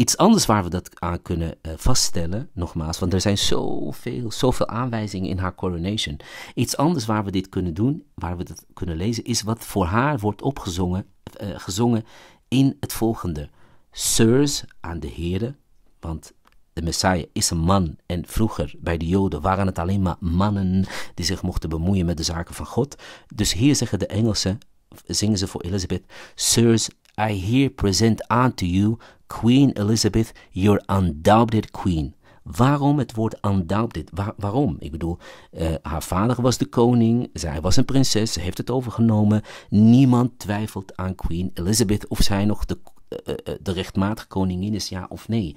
Iets anders waar we dat aan kunnen eh, vaststellen, nogmaals, want er zijn zoveel, zoveel aanwijzingen in haar coronation. Iets anders waar we dit kunnen doen, waar we dat kunnen lezen, is wat voor haar wordt opgezongen eh, gezongen in het volgende. Sirs aan de heren, want de Messiah is een man. En vroeger bij de Joden waren het alleen maar mannen die zich mochten bemoeien met de zaken van God. Dus hier zeggen de Engelsen, zingen ze voor Elizabeth, Sirs I here present unto you Queen Elizabeth, your undoubted queen. Waarom het woord undoubted? waarom? Ik bedoel, eh, haar vader was de koning, zij was een prinses, ze heeft het overgenomen. Niemand twijfelt aan Queen Elizabeth of zij nog de, eh, eh, de rechtmatige koningin is, ja of nee.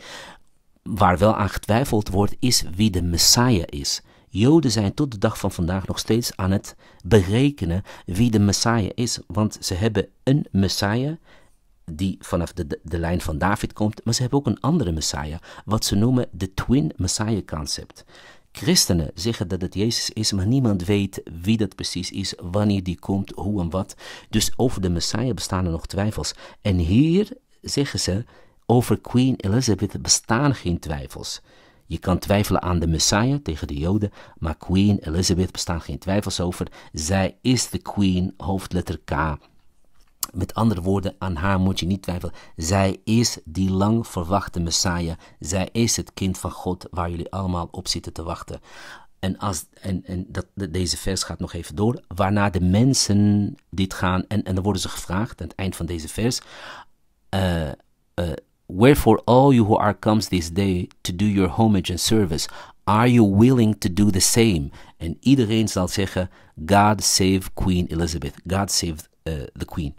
Waar wel aan getwijfeld wordt, is wie de Messiah is. Joden zijn tot de dag van vandaag nog steeds aan het berekenen wie de Messiah is, want ze hebben een Messiah die vanaf de, de, lijn van David komt, maar ze hebben ook een andere Messiah, wat ze noemen de Twin Messiah concept. Christenen zeggen dat het Jezus is, maar niemand weet wie dat precies is, wanneer die komt, hoe en wat. Dus over de Messiah bestaan er nog twijfels. En hier zeggen ze, over Queen Elizabeth bestaan geen twijfels. Je kan twijfelen aan de Messiah tegen de Joden, maar Queen Elizabeth bestaan geen twijfels over. Zij is de Queen, hoofdletter K met andere woorden, aan haar moet je niet twijfelen. Zij is die lang verwachte Messiah. Zij is het kind van God waar jullie allemaal op zitten te wachten. En, als, en, en dat, deze vers gaat nog even door. Waarna de mensen dit gaan, en, en dan worden ze gevraagd aan het eind van deze vers. Uh, uh, Wherefore all you who are comes this day to do your homage and service, are you willing to do the same? En iedereen zal zeggen, God save Queen Elizabeth. God save eh, the Queen.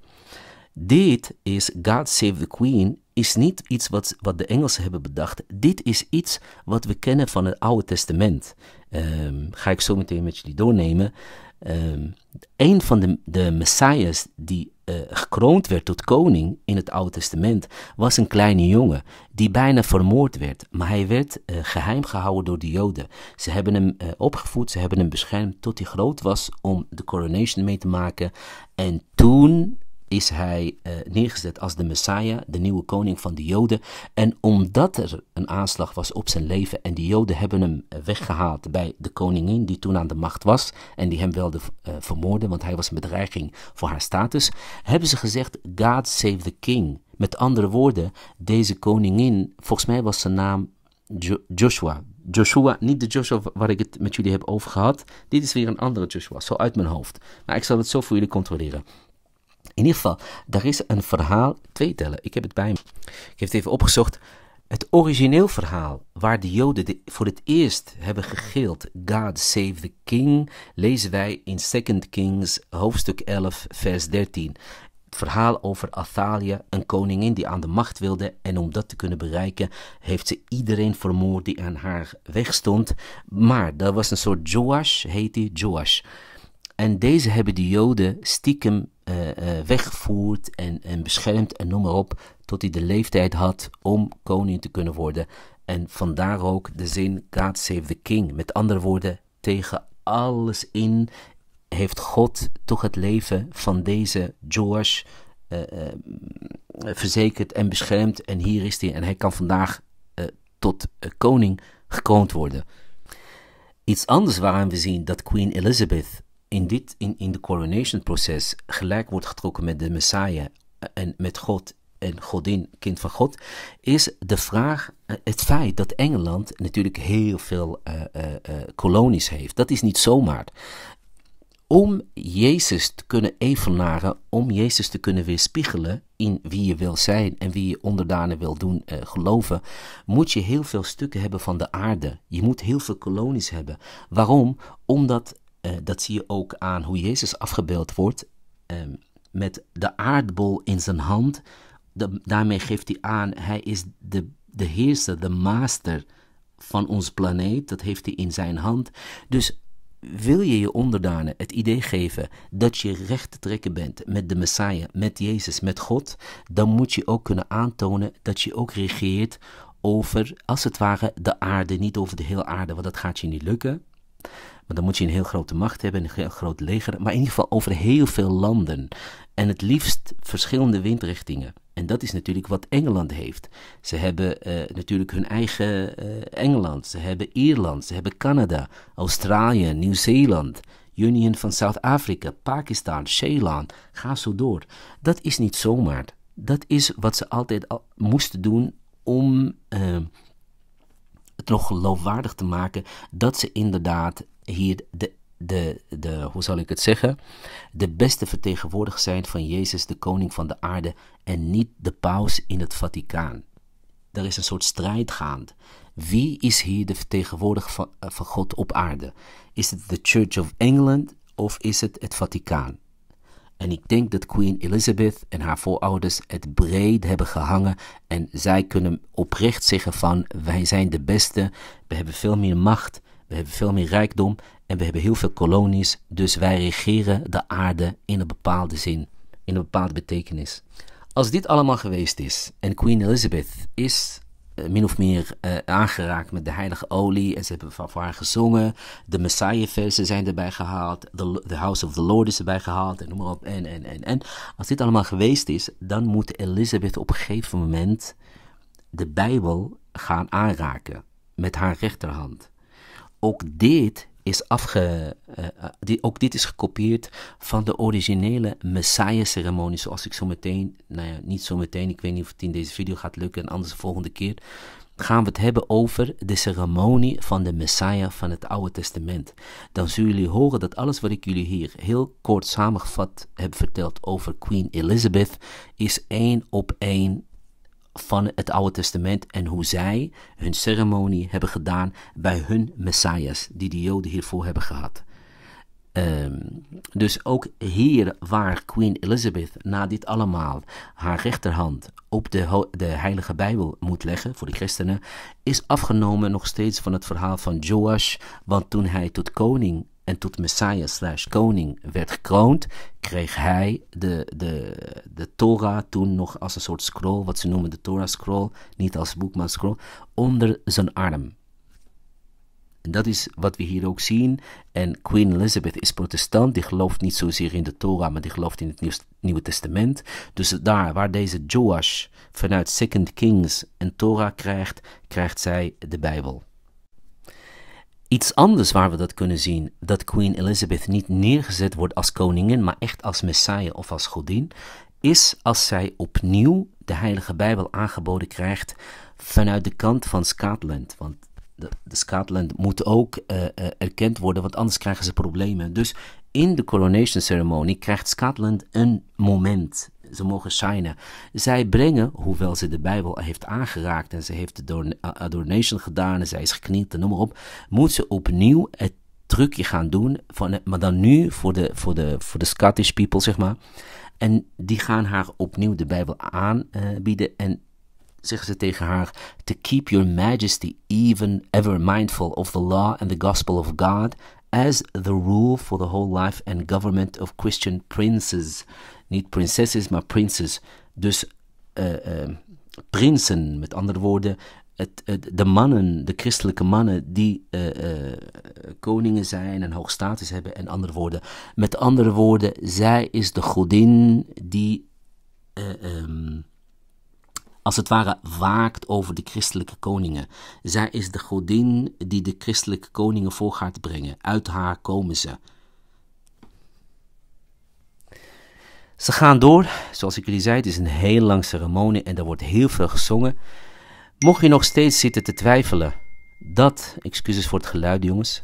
Dit is God Save the Queen is niet iets wat, wat de Engelsen hebben bedacht. Dit is iets wat we kennen van het Oude Testament. Ehm, ga ik zo meteen met jullie doornemen. Um, een van de, de messiahs die eh, gekroond werd tot koning in het Oude Testament was een kleine jongen die bijna vermoord werd. Maar hij werd uh, geheim gehouden door de Joden. Ze hebben hem eh, opgevoed, ze hebben hem beschermd tot hij groot was om de coronation mee te maken. En toen is hij eh, neergezet als de Messiah, de nieuwe koning van de Joden. En omdat er een aanslag was op zijn leven en de Joden hebben hem eh, weggehaald bij de koningin die toen aan de macht was en die hem wilde uh, vermoorden, want hij was een bedreiging voor haar status, hebben ze gezegd: God save the king. Met andere woorden, deze koningin, volgens mij was zijn naam Joshua, Joshua, niet de Joshua waar ik het met jullie heb over gehad. Dit is weer een andere Joshua, zo uit mijn hoofd. Maar ik zal het zo voor jullie controleren. In ieder geval, daar is een verhaal, twee tellen, ik heb het bij me. Ik heb het even opgezocht. Het origineel verhaal waar de Joden voor het eerst hebben gegild, God save the king, lezen wij in 2 Kings hoofdstuk 11 vers 13. Het verhaal over Athalia, een koningin die aan de macht wilde en om dat te kunnen bereiken heeft ze iedereen vermoord die aan haar weg stond. Maar dat was een soort Joash, heet die Joash en deze hebben de Joden stiekem eh, eh, weggevoerd en, en beschermd en noem maar op, tot hij de leeftijd had om koning te kunnen worden. En vandaar ook de zin God save the king. Met andere woorden, tegen alles in heeft God toch het leven van deze George eh, verzekerd en beschermd. En hier is hij en hij kan vandaag tot koning gekroond worden. Iets anders waaraan we zien dat Queen Elizabeth in, dit, in, in de coronation proces gelijk wordt getrokken met de messia eh, en met God en godin, kind van God, is de vraag, eh, het feit dat Engeland natuurlijk heel veel eh, kolonies heeft. Dat is niet zomaar. Om Jezus te kunnen evenaren, om Jezus te kunnen weerspiegelen in wie je wil zijn en wie je onderdanen wil doen geloven, moet je heel veel stukken hebben van de aarde. Je moet heel veel kolonies hebben. Waarom? Omdat eh, dat zie je ook aan hoe Jezus afgebeeld wordt ehm, met de aardbol in zijn hand. daarmee geeft hij aan, hij is de, de heerser, de master van ons planeet. Dat heeft hij in zijn hand. Dus wil je je onderdanen het idee geven dat je recht te trekken bent met de Messiah, met Jezus, met God, dan moet je ook kunnen aantonen dat je ook regeert over, als het ware, de aarde, niet over de hele aarde, want dat gaat je niet lukken dan moet je een heel grote macht hebben, een heel groot leger. Maar in ieder geval over heel veel landen. En het liefst verschillende windrichtingen. En dat is natuurlijk wat Engeland heeft. Ze hebben eh, natuurlijk hun eigen eh, Engeland. Ze hebben Ierland. Ze hebben Canada, Australië, Nieuw-Zeeland. Union van Zuid-Afrika, Pakistan, Ceylon. Ga zo door. Dat is niet zomaar. Dat is wat ze altijd al moesten doen om. Eh, het nog geloofwaardig te maken dat ze inderdaad hier de, de, de, hoe zal ik het zeggen, de beste vertegenwoordiger zijn van Jezus, de koning van de aarde, en niet de paus in het Vaticaan. Er is een soort strijd gaande. Wie is hier de vertegenwoordiger van, eh, van God op aarde? Is het de Church of England of is het het Vaticaan? En ik denk dat Queen Elizabeth en haar voorouders het breed hebben gehangen. En zij kunnen oprecht zeggen van wij zijn de beste, we hebben veel meer macht we hebben veel meer rijkdom en we hebben heel veel kolonies. Dus wij regeren de aarde in een bepaalde zin, in een bepaalde betekenis. Als dit allemaal geweest is en Queen Elizabeth is eh, min of meer eh, aangeraakt met de heilige olie en ze hebben van haar gezongen, de messiah zijn erbij gehaald, the House of the Lord is erbij gehaald en noem maar op en en en en. Als dit allemaal geweest is, dan moet Elizabeth op een gegeven moment de Bijbel gaan aanraken met haar rechterhand ook dit is afge, eh, eh, ook dit is gekopieerd van de originele Messiah-ceremonie, zoals ik zo meteen, nou ja, niet zo meteen, ik weet niet of het in deze video gaat lukken en anders de volgende keer, gaan we het hebben over de ceremonie van de Messiah van het Oude Testament. Dan zullen jullie horen dat alles wat ik jullie hier heel kort samengevat heb verteld over Queen Elizabeth is één op één van het Oude Testament en hoe zij hun ceremonie hebben gedaan bij hun messias, die de Joden hiervoor hebben gehad. Ehm, dus ook hier waar Queen Elizabeth na dit allemaal haar rechterhand op de, de Heilige Bijbel moet leggen voor de christenen, is afgenomen nog steeds van het verhaal van Joash, want toen hij tot koning en tot Messiah slash koning werd gekroond, kreeg hij de, de, de Torah toen nog als een soort scroll, wat ze noemen de Torah scroll, niet als boek, maar scroll, onder zijn arm. En dat is wat we hier ook zien. En Queen Elizabeth is protestant. Die gelooft niet zozeer in de Torah, maar die gelooft in het Nieuwe Testament. Dus daar waar deze Joash vanuit Second Kings een Torah krijgt, krijgt zij de Bijbel. Iets anders waar we dat kunnen zien, dat Queen Elizabeth niet neergezet wordt als koningin, maar echt als Messiah of als godin, is als zij opnieuw de Heilige Bijbel aangeboden krijgt vanuit de kant van Scotland. Want de, de Scotland moet ook eh, eh, erkend worden, want anders krijgen ze problemen. Dus in de coronation ceremony krijgt Scotland een moment ze mogen shinen. Zij brengen, hoewel ze de Bijbel heeft aangeraakt en ze heeft de adoration eh, eh, gedaan en zij is geknield en noem maar op, moet ze opnieuw het trucje gaan doen, van, eh, maar dan nu voor de, voor, de, voor de Scottish people, zeg maar. En die gaan haar opnieuw de Bijbel aanbieden en zeggen ze tegen haar: To keep your majesty even ever mindful of the law and the gospel of God as the rule for the whole life and government of Christian princes. Niet prinsesses, maar prinses. Dus eh, eh, prinsen, met andere woorden, het, de mannen, de christelijke mannen die eh, koningen zijn en hoog status hebben, en andere woorden. Met andere woorden, zij is de godin die. Ehm, als het ware waakt over de christelijke koningen. Zij is de godin die de christelijke koningen voor gaat brengen. Uit haar komen ze. Ze gaan door. Zoals ik jullie zei, het is een heel lang ceremonie en er wordt heel veel gezongen. Mocht je nog steeds zitten te twijfelen, dat, excuses voor het geluid jongens.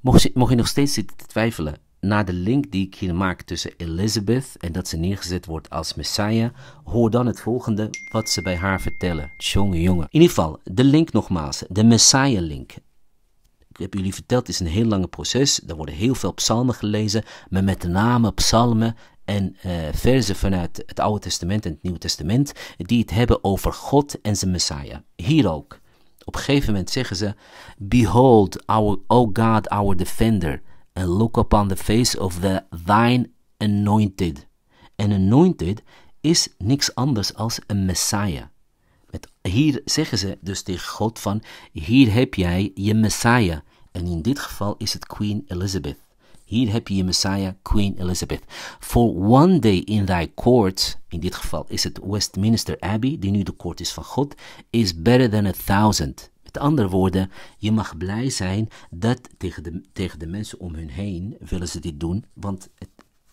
Mocht je, nog steeds zitten te twijfelen naar de link die ik hier maak tussen Elizabeth en dat ze neergezet wordt als Messiah, hoor dan het volgende wat ze bij haar vertellen. Jongen, jongen. In ieder geval, de link nogmaals, de Messiah-link. Ik heb jullie verteld, het is een heel lange proces. Er worden heel veel psalmen gelezen, maar met name psalmen en uh, verzen vanuit het Oude Testament en het Nieuwe Testament die het hebben over God en zijn Messiah. Hier ook. Op een gegeven moment zeggen ze: Behold, our, O God, our defender, and look upon the face of the, thine anointed. En anointed is niks anders als een Messiah. Met, hier zeggen ze dus tegen God van, hier heb jij je Messiah. En in dit geval is het Queen Elizabeth. Hier heb je je Messiah, Queen Elizabeth. For one day in thy court, in dit geval is het Westminster Abbey, die nu de court is van God, is better than a thousand. Met andere woorden, je mag blij zijn dat tegen de, tegen de mensen om hun heen willen ze dit doen. Want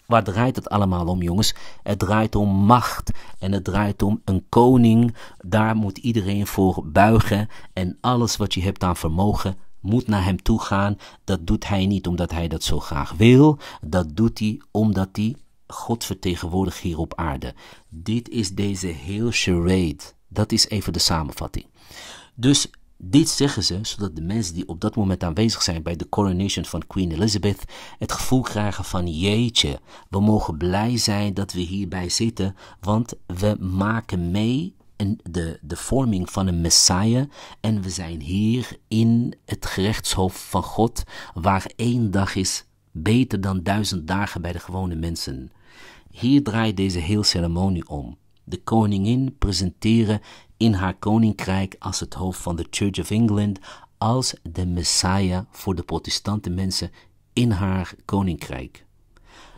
waar draait het allemaal om, jongens? Het draait om macht en het draait om een koning. Daar moet iedereen voor buigen en alles wat je hebt aan vermogen moet naar hem toe gaan. Dat doet hij niet omdat hij dat zo graag wil. Dat doet hij omdat hij God vertegenwoordigt hier op aarde. Dit is deze heel charade. Dat is even de samenvatting. Dus dit zeggen ze zodat de mensen die op dat moment aanwezig zijn bij de coronation van Queen Elizabeth het gevoel krijgen van jeetje, we mogen blij zijn dat we hierbij zitten, want we maken mee de, de vorming van een Messiah. En we zijn hier in het gerechtshof van God, waar één dag is beter dan duizend dagen bij de gewone mensen. Hier draait deze hele ceremonie om. De koningin presenteren in haar koninkrijk als het hoofd van de Church of England, als de Messiah voor de protestante mensen in haar koninkrijk.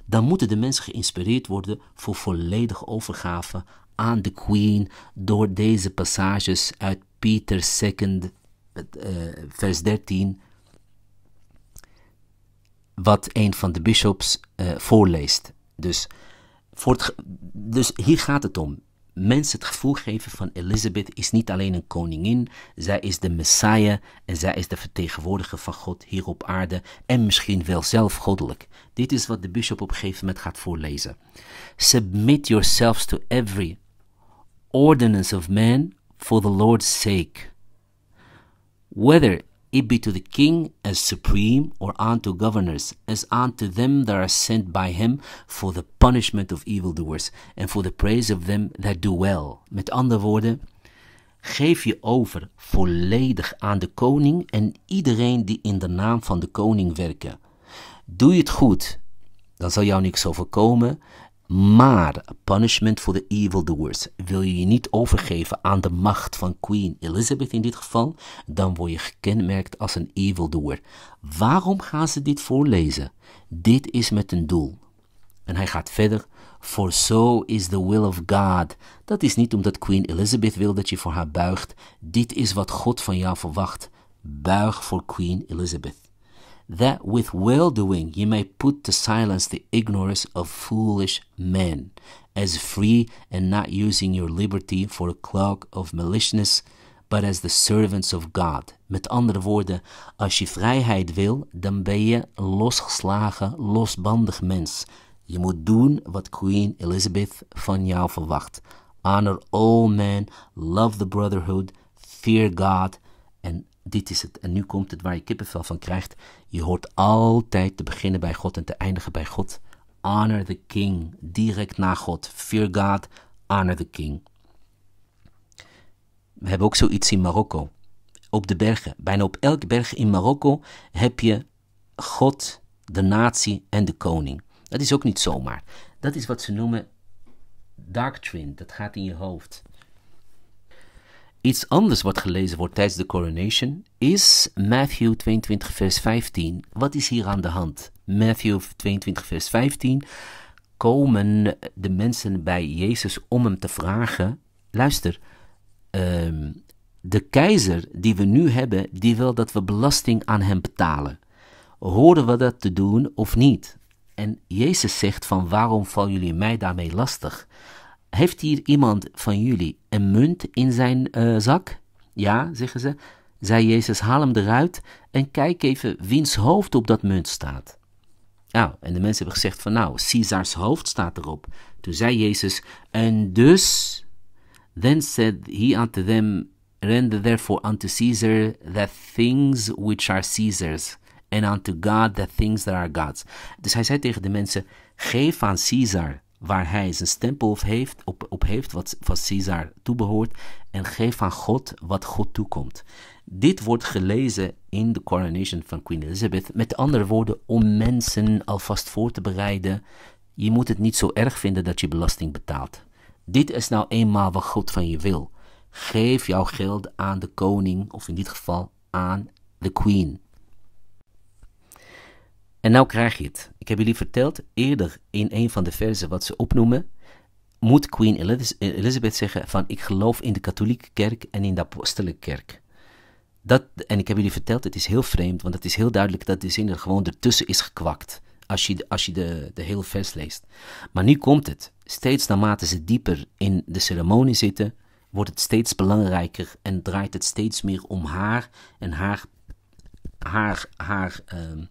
Dan moeten de mensen geïnspireerd worden voor volledige overgave aan de Queen door deze passages uit Peter 2, eh, vers 13, wat een van de bishops eh, voorleest. Dus, voor dus hier gaat het om mensen het gevoel geven van Elizabeth is niet alleen een koningin, zij is de Messiah en zij is de vertegenwoordiger van God hier op aarde en misschien wel zelf goddelijk. Dit is wat de bishop op een gegeven moment gaat voorlezen. Submit yourselves to every ordinance of men for the Lord's sake, whether it be to the king as supreme, or unto governors, as unto them that are sent by him for the punishment of evildoers, and for the praise of them that do well. Met andere woorden, geef je over volledig aan de koning en iedereen die in de naam van de koning werken. Doe je het goed, dan zal jou niks overkomen, Maar punishment for the evildoers. Wil je je niet overgeven aan de macht van Queen Elizabeth in dit geval, dan word je gekenmerkt als een evildoer. Waarom gaan ze dit voorlezen? Dit is met een doel. En hij gaat verder. For so is the will of God. Dat is niet omdat Queen Elizabeth wil dat je voor haar buigt. Dit is wat God van jou verwacht. Buig voor Queen Elizabeth that with well doing you may put to silence the ignorance of foolish men, as free and not using your liberty for a cloak of maliciousness, but as the servants of God. Met andere woorden, als je vrijheid wil, dan ben je losgeslagen, losbandig mens. Je moet doen wat Queen Elizabeth van jou verwacht. Honor all men, love the brotherhood, fear God. En dit is het. En nu komt het waar je kippenvel van krijgt. Je hoort altijd te beginnen bij God en te eindigen bij God. Honor the King, direct na God. Fear God, honor the King. We hebben ook zoiets in Marokko, op de bergen. Bijna op elke berg in Marokko heb je God, de natie en de koning. Dat is ook niet zomaar. Dat is wat ze noemen doctrine, dat gaat in je hoofd. Iets anders wat gelezen wordt tijdens de coronation is Matthew 22, vers 15. Wat is hier aan de hand? Matthew 22, vers 15. Komen de mensen bij Jezus om hem te vragen: luister, ehm, de keizer die we nu hebben, die wil dat we belasting aan hem betalen. Horen we dat te doen of niet? En Jezus zegt van waarom val jullie mij daarmee lastig? Heeft hier iemand van jullie een munt in zijn eh, zak? Ja, zeggen ze. Zei Jezus, haal hem eruit en kijk even wiens hoofd op dat munt staat. Nou, en de mensen hebben gezegd van nou, Caesars hoofd staat erop. Toen zei Jezus, en dus... Then said he unto them, Render therefore unto Caesar the things which are Caesar's, and unto God the things that are God's. Dus hij zei tegen de mensen, geef aan Caesar waar hij zijn stempel op heeft, op, op heeft wat, van Caesar toebehoort, en geef aan God wat God toekomt. Dit wordt gelezen in de coronation van Queen Elizabeth. Met andere woorden, om mensen alvast voor te bereiden. Je moet het niet zo erg vinden dat je belasting betaalt. Dit is nou eenmaal wat God van je wil. Geef jouw geld aan de koning, of in dit geval aan de queen. En nou krijg je het. Ik heb jullie verteld eerder in een van de versen wat ze opnoemen. Moet Queen Elizabeth zeggen van ik geloof in de katholieke kerk en in de apostelijke kerk. Dat, en ik heb jullie verteld, het is heel vreemd, want het is heel duidelijk dat de zin er gewoon ertussen is gekwakt. Als je, als je de, de hele vers leest. Maar nu komt het. Steeds naarmate ze dieper in de ceremonie zitten, wordt het steeds belangrijker en draait het steeds meer om haar en haar, haar, haar ehm,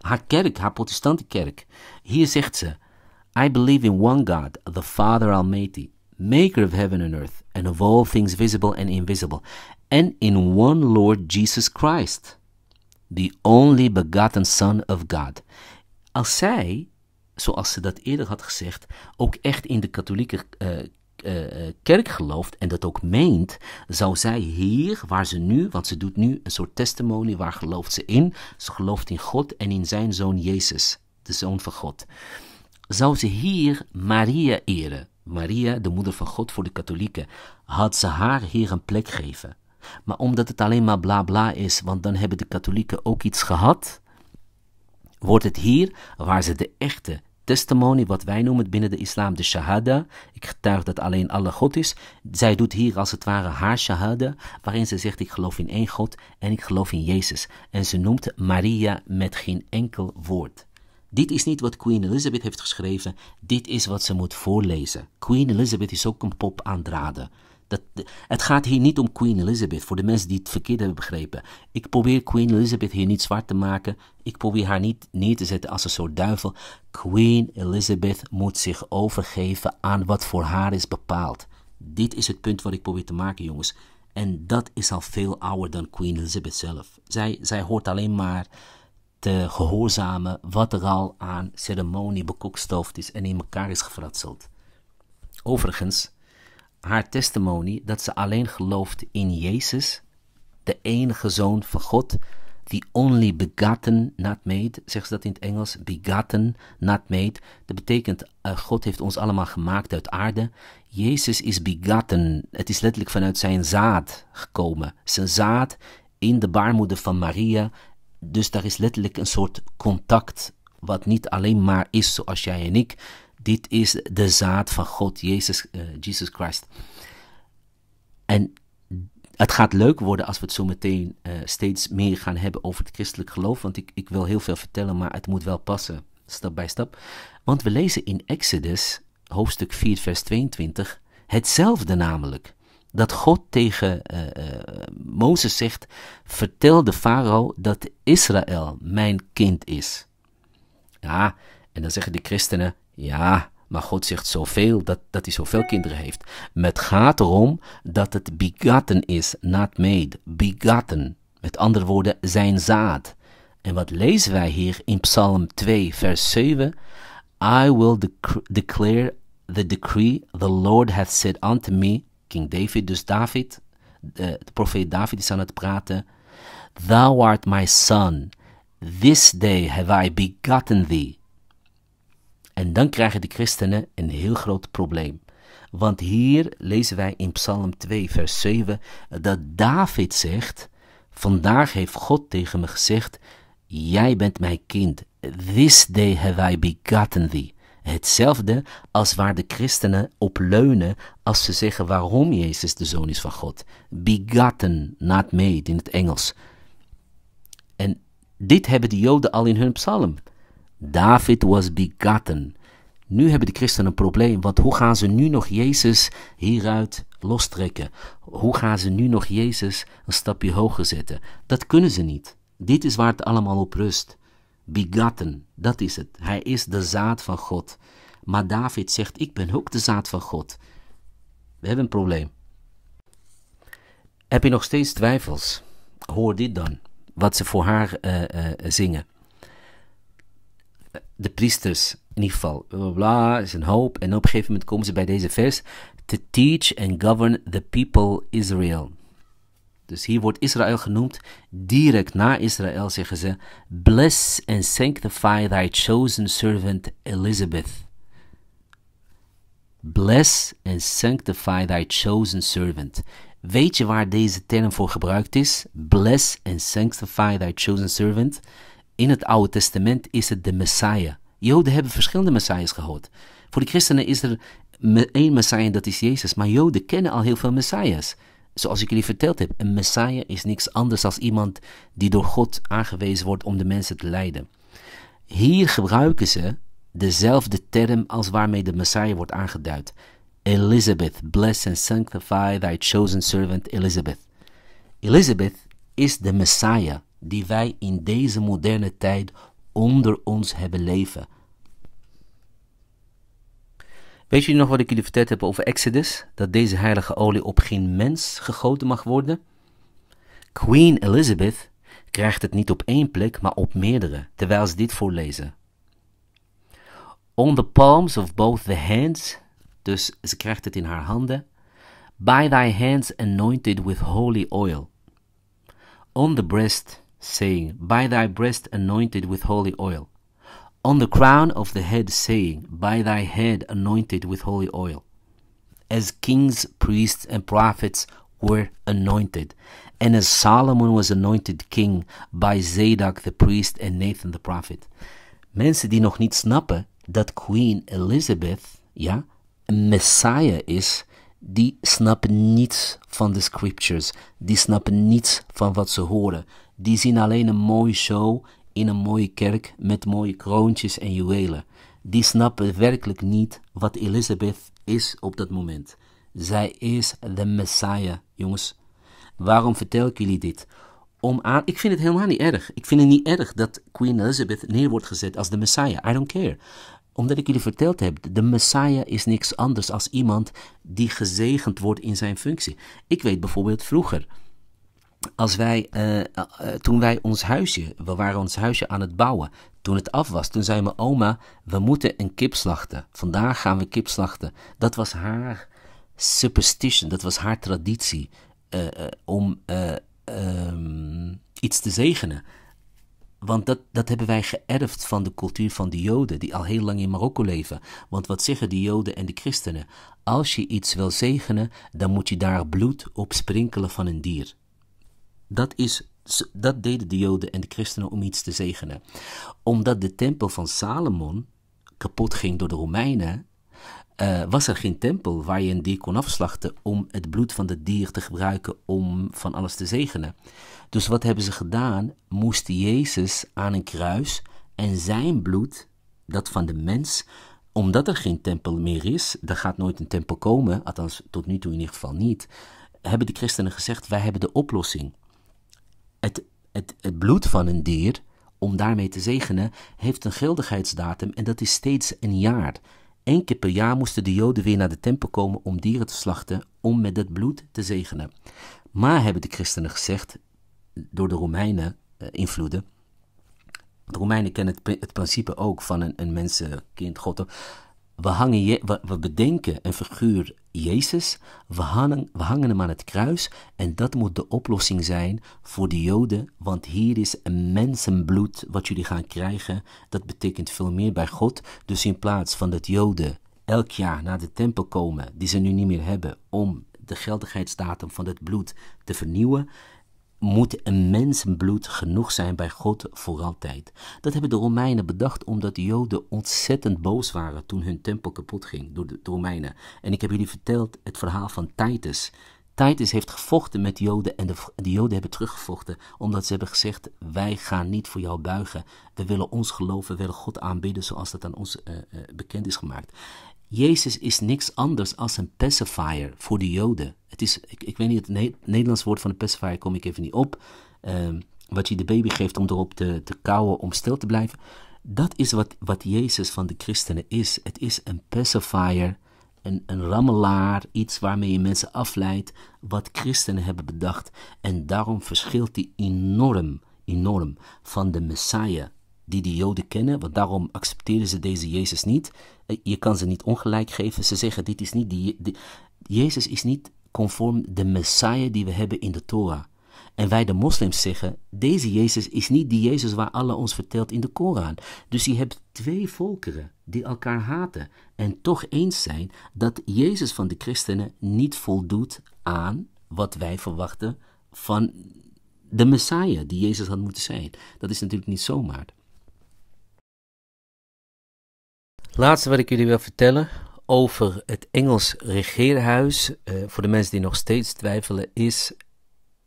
haar kerk, haar protestante kerk. Hier zegt ze: I believe in one God, the Father Almighty, maker of heaven and earth, and of all things visible and invisible, and in one Lord Jesus Christ, the only begotten Son of God. Als zij zoals ze dat eerder had gezegd, ook echt in de katholieke eh, uh, kerk gelooft en dat ook meent, zou zij hier, waar ze nu, want ze doet nu een soort testimonie, waar gelooft ze in? Ze gelooft in God en in zijn zoon Jezus, de zoon van God. Zou ze hier Maria eren? Maria, de moeder van God voor de katholieken, had ze haar hier een plek gegeven. Maar omdat het alleen maar bla bla is, want dan hebben de katholieken ook iets gehad, wordt het hier waar ze de echte testimony, wat wij noemen binnen de islam de shahada. Ik getuig dat alleen Allah God is. Zij doet hier als het ware haar shahada, waarin ze zegt: Ik geloof in één God en ik geloof in Jezus. En ze noemt Maria met geen enkel woord. Dit is niet wat Queen Elizabeth heeft geschreven, dit is wat ze moet voorlezen. Queen Elizabeth is ook een pop aan draden. Dat, het gaat hier niet om Queen Elizabeth, voor de mensen die het verkeerd hebben begrepen. Ik probeer Queen Elizabeth hier niet zwart te maken. Ik probeer haar niet neer te zetten als een soort duivel. Queen Elizabeth moet zich overgeven aan wat voor haar is bepaald. Dit is het punt wat ik probeer te maken, jongens. En dat is al veel ouder dan Queen Elizabeth zelf. Zij, zij hoort alleen maar te gehoorzamen wat er al aan ceremonie bekokstoofd is en in elkaar is gefratseld. Overigens, haar testimonie dat ze alleen gelooft in Jezus, de enige zoon van God, the only begotten, not made, zegt ze dat in het Engels, begotten, not made. Dat betekent, eh, God heeft ons allemaal gemaakt uit aarde. Jezus is begotten, het is letterlijk vanuit zijn zaad gekomen. Zijn zaad in de baarmoeder van Maria. Dus daar is letterlijk een soort contact, wat niet alleen maar is zoals jij en ik dit is de zaad van God, Jezus, uh, Jesus Christ. En het gaat leuk worden als we het zo meteen eh, steeds meer gaan hebben over het christelijk geloof. Want ik, ik wil heel veel vertellen, maar het moet wel passen, stap bij stap. Want we lezen in Exodus, hoofdstuk 4, vers 22, hetzelfde namelijk. Dat God tegen eh, Mozes zegt: Vertel de farao dat Israël mijn kind is. Ja, en dan zeggen de christenen: ja, maar God zegt zoveel, dat, dat hij zoveel kinderen heeft. Maar het gaat erom dat het begotten is, not made. Begotten. Met andere woorden, zijn zaad. En wat lezen wij hier in Psalm 2, vers 7? I will declare the decree the Lord hath said unto me. King David, dus David, de, de profeet David is aan het praten. Thou art my son. This day have I begotten thee. En dan krijgen de christenen een heel groot probleem. Want hier lezen wij in Psalm 2, vers 7 dat David zegt: Vandaag heeft God tegen me gezegd: Jij bent mijn kind. This day have I begotten thee. Hetzelfde als waar de christenen op leunen als ze zeggen waarom Jezus de zoon is van God. Begotten, not made in het Engels. En dit hebben de Joden al in hun psalm. David was begotten. Nu hebben de christenen een probleem, want hoe gaan ze nu nog Jezus hieruit lostrekken? Hoe gaan ze nu nog Jezus een stapje hoger zetten? Dat kunnen ze niet. Dit is waar het allemaal op rust. Begotten, dat is het. Hij is de zaad van God. Maar David zegt: Ik ben ook de zaad van God. We hebben een probleem. Heb je nog steeds twijfels? Hoor dit dan, wat ze voor haar eh, eh, zingen de priesters in ieder geval. Bla, bla, is een hoop. En op een gegeven moment komen ze bij deze vers. To teach and govern the people Israel. Dus hier wordt Israël genoemd. Direct na Israël zeggen ze: Bless and sanctify thy chosen servant Elizabeth. Bless and sanctify thy chosen servant. Weet je waar deze term voor gebruikt is? Bless and sanctify thy chosen servant in het Oude Testament is het de Messiah. Joden hebben verschillende Messiahs gehoord. Voor de christenen is er één Messiah, dat is Jezus. Maar Joden kennen al heel veel Messiahs. Zoals ik jullie verteld heb, een Messiah is niks anders dan iemand die door God aangewezen wordt om de mensen te leiden. Hier gebruiken ze dezelfde term als waarmee de Messiah wordt aangeduid. Elizabeth, bless and sanctify thy chosen servant Elizabeth. Elizabeth is de Messiah die wij in deze moderne tijd onder ons hebben leven. Weet jullie nog wat ik jullie verteld heb over Exodus? Dat deze heilige olie op geen mens gegoten mag worden? Queen Elizabeth krijgt het niet op één plek, maar op meerdere, terwijl ze dit voorlezen. On the palms of both the hands, dus ze krijgt het in haar handen. By thy hands anointed with holy oil. On the breast, saying, By thy breast anointed with holy oil. On the crown of the head, saying, By thy head anointed with holy oil. As kings, priests, and prophets were anointed, and as Solomon was anointed king by Zadok the priest and Nathan the prophet. Mensen die nog niet snappen dat Queen Elizabeth, ja, een messiah is, die snappen niets van de scriptures, die snappen niets van wat ze horen. Die zien alleen een mooie show in een mooie kerk met mooie kroontjes en juwelen. Die snappen werkelijk niet wat Elizabeth is op dat moment. Zij is de Messiah, jongens. Waarom vertel ik jullie dit? Om aan... Ik vind het helemaal niet erg. Ik vind het niet erg dat Queen Elizabeth neer wordt gezet als de Messiah. I don't care. Omdat ik jullie verteld heb, de Messiah is niks anders als iemand die gezegend wordt in zijn functie. Ik weet bijvoorbeeld vroeger als wij, eh, eh, toen wij ons huisje, we waren ons huisje aan het bouwen. Toen het af was, toen zei mijn oma, we moeten een kip slachten. Vandaag gaan we kip slachten. Dat was haar superstition, dat was haar traditie eh, om ehm, iets te zegenen. Want dat, dat hebben wij geërfd van de cultuur van de Joden, die al heel lang in Marokko leven. Want wat zeggen de Joden en de christenen? Als je iets wil zegenen, dan moet je daar bloed op sprinkelen van een dier. Dat, is, dat deden de Joden en de christenen om iets te zegenen. Omdat de tempel van Salomon kapot ging door de Romeinen, eh, was er geen tempel waar je een dier kon afslachten om het bloed van het dier te gebruiken om van alles te zegenen. Dus wat hebben ze gedaan? Moest Jezus aan een kruis en zijn bloed, dat van de mens, omdat er geen tempel meer is, er gaat nooit een tempel komen, althans tot nu toe in ieder geval niet, hebben de christenen gezegd: wij hebben de oplossing. Het, het, bloed van een dier, om daarmee te zegenen, heeft een geldigheidsdatum en dat is steeds een jaar. Eén keer per jaar moesten de Joden weer naar de tempel komen om dieren te slachten om met dat bloed te zegenen. Maar hebben de christenen gezegd, door de Romeinen eh, invloeden, de Romeinen kennen het, principe ook van een, een mensenkind, God. We, hangen bedenken een figuur Jezus, we hangen, we hangen hem aan het kruis en dat moet de oplossing zijn voor de Joden, want hier is een mensenbloed wat jullie gaan krijgen. Dat betekent veel meer bij God. Dus in plaats van dat Joden elk jaar naar de tempel komen, die ze nu niet meer hebben, om de geldigheidsdatum van het bloed te vernieuwen, moet een mensenbloed genoeg zijn bij God voor altijd. Dat hebben de Romeinen bedacht omdat de Joden ontzettend boos waren toen hun tempel kapot ging door de, Romeinen. En ik heb jullie verteld het verhaal van Titus. Titus heeft gevochten met Joden en de, de, Joden hebben teruggevochten omdat ze hebben gezegd: Wij gaan niet voor jou buigen. We willen ons geloven, we willen God aanbidden zoals dat aan ons eh, eh, bekend is gemaakt. Jezus is niks anders als een pacifier voor de Joden. Het is, ik, ik weet niet, het Nederlands woord van de pacifier kom ik even niet op. Ehm, wat je de baby geeft om erop te, te kauwen, om stil te blijven. Dat is wat, wat Jezus van de christenen is. Het is een pacifier, een, een rammelaar, iets waarmee je mensen afleidt, wat christenen hebben bedacht. En daarom verschilt hij enorm, enorm van de Messiah die de Joden kennen, want daarom accepteren ze deze Jezus niet. Eh, je kan ze niet ongelijk geven. Ze zeggen: Dit is niet die, Jezus is niet conform de Messiah die we hebben in de Torah. En wij de moslims zeggen, deze Jezus is niet die Jezus waar Allah ons vertelt in de Koran. Dus je hebt twee volkeren die elkaar haten en toch eens zijn dat Jezus van de christenen niet voldoet aan wat wij verwachten van de Messiah die Jezus had moeten zijn. Dat is natuurlijk niet zomaar. Laatste wat ik jullie wil vertellen over het Engels regeerhuis, eh, voor de mensen die nog steeds twijfelen, is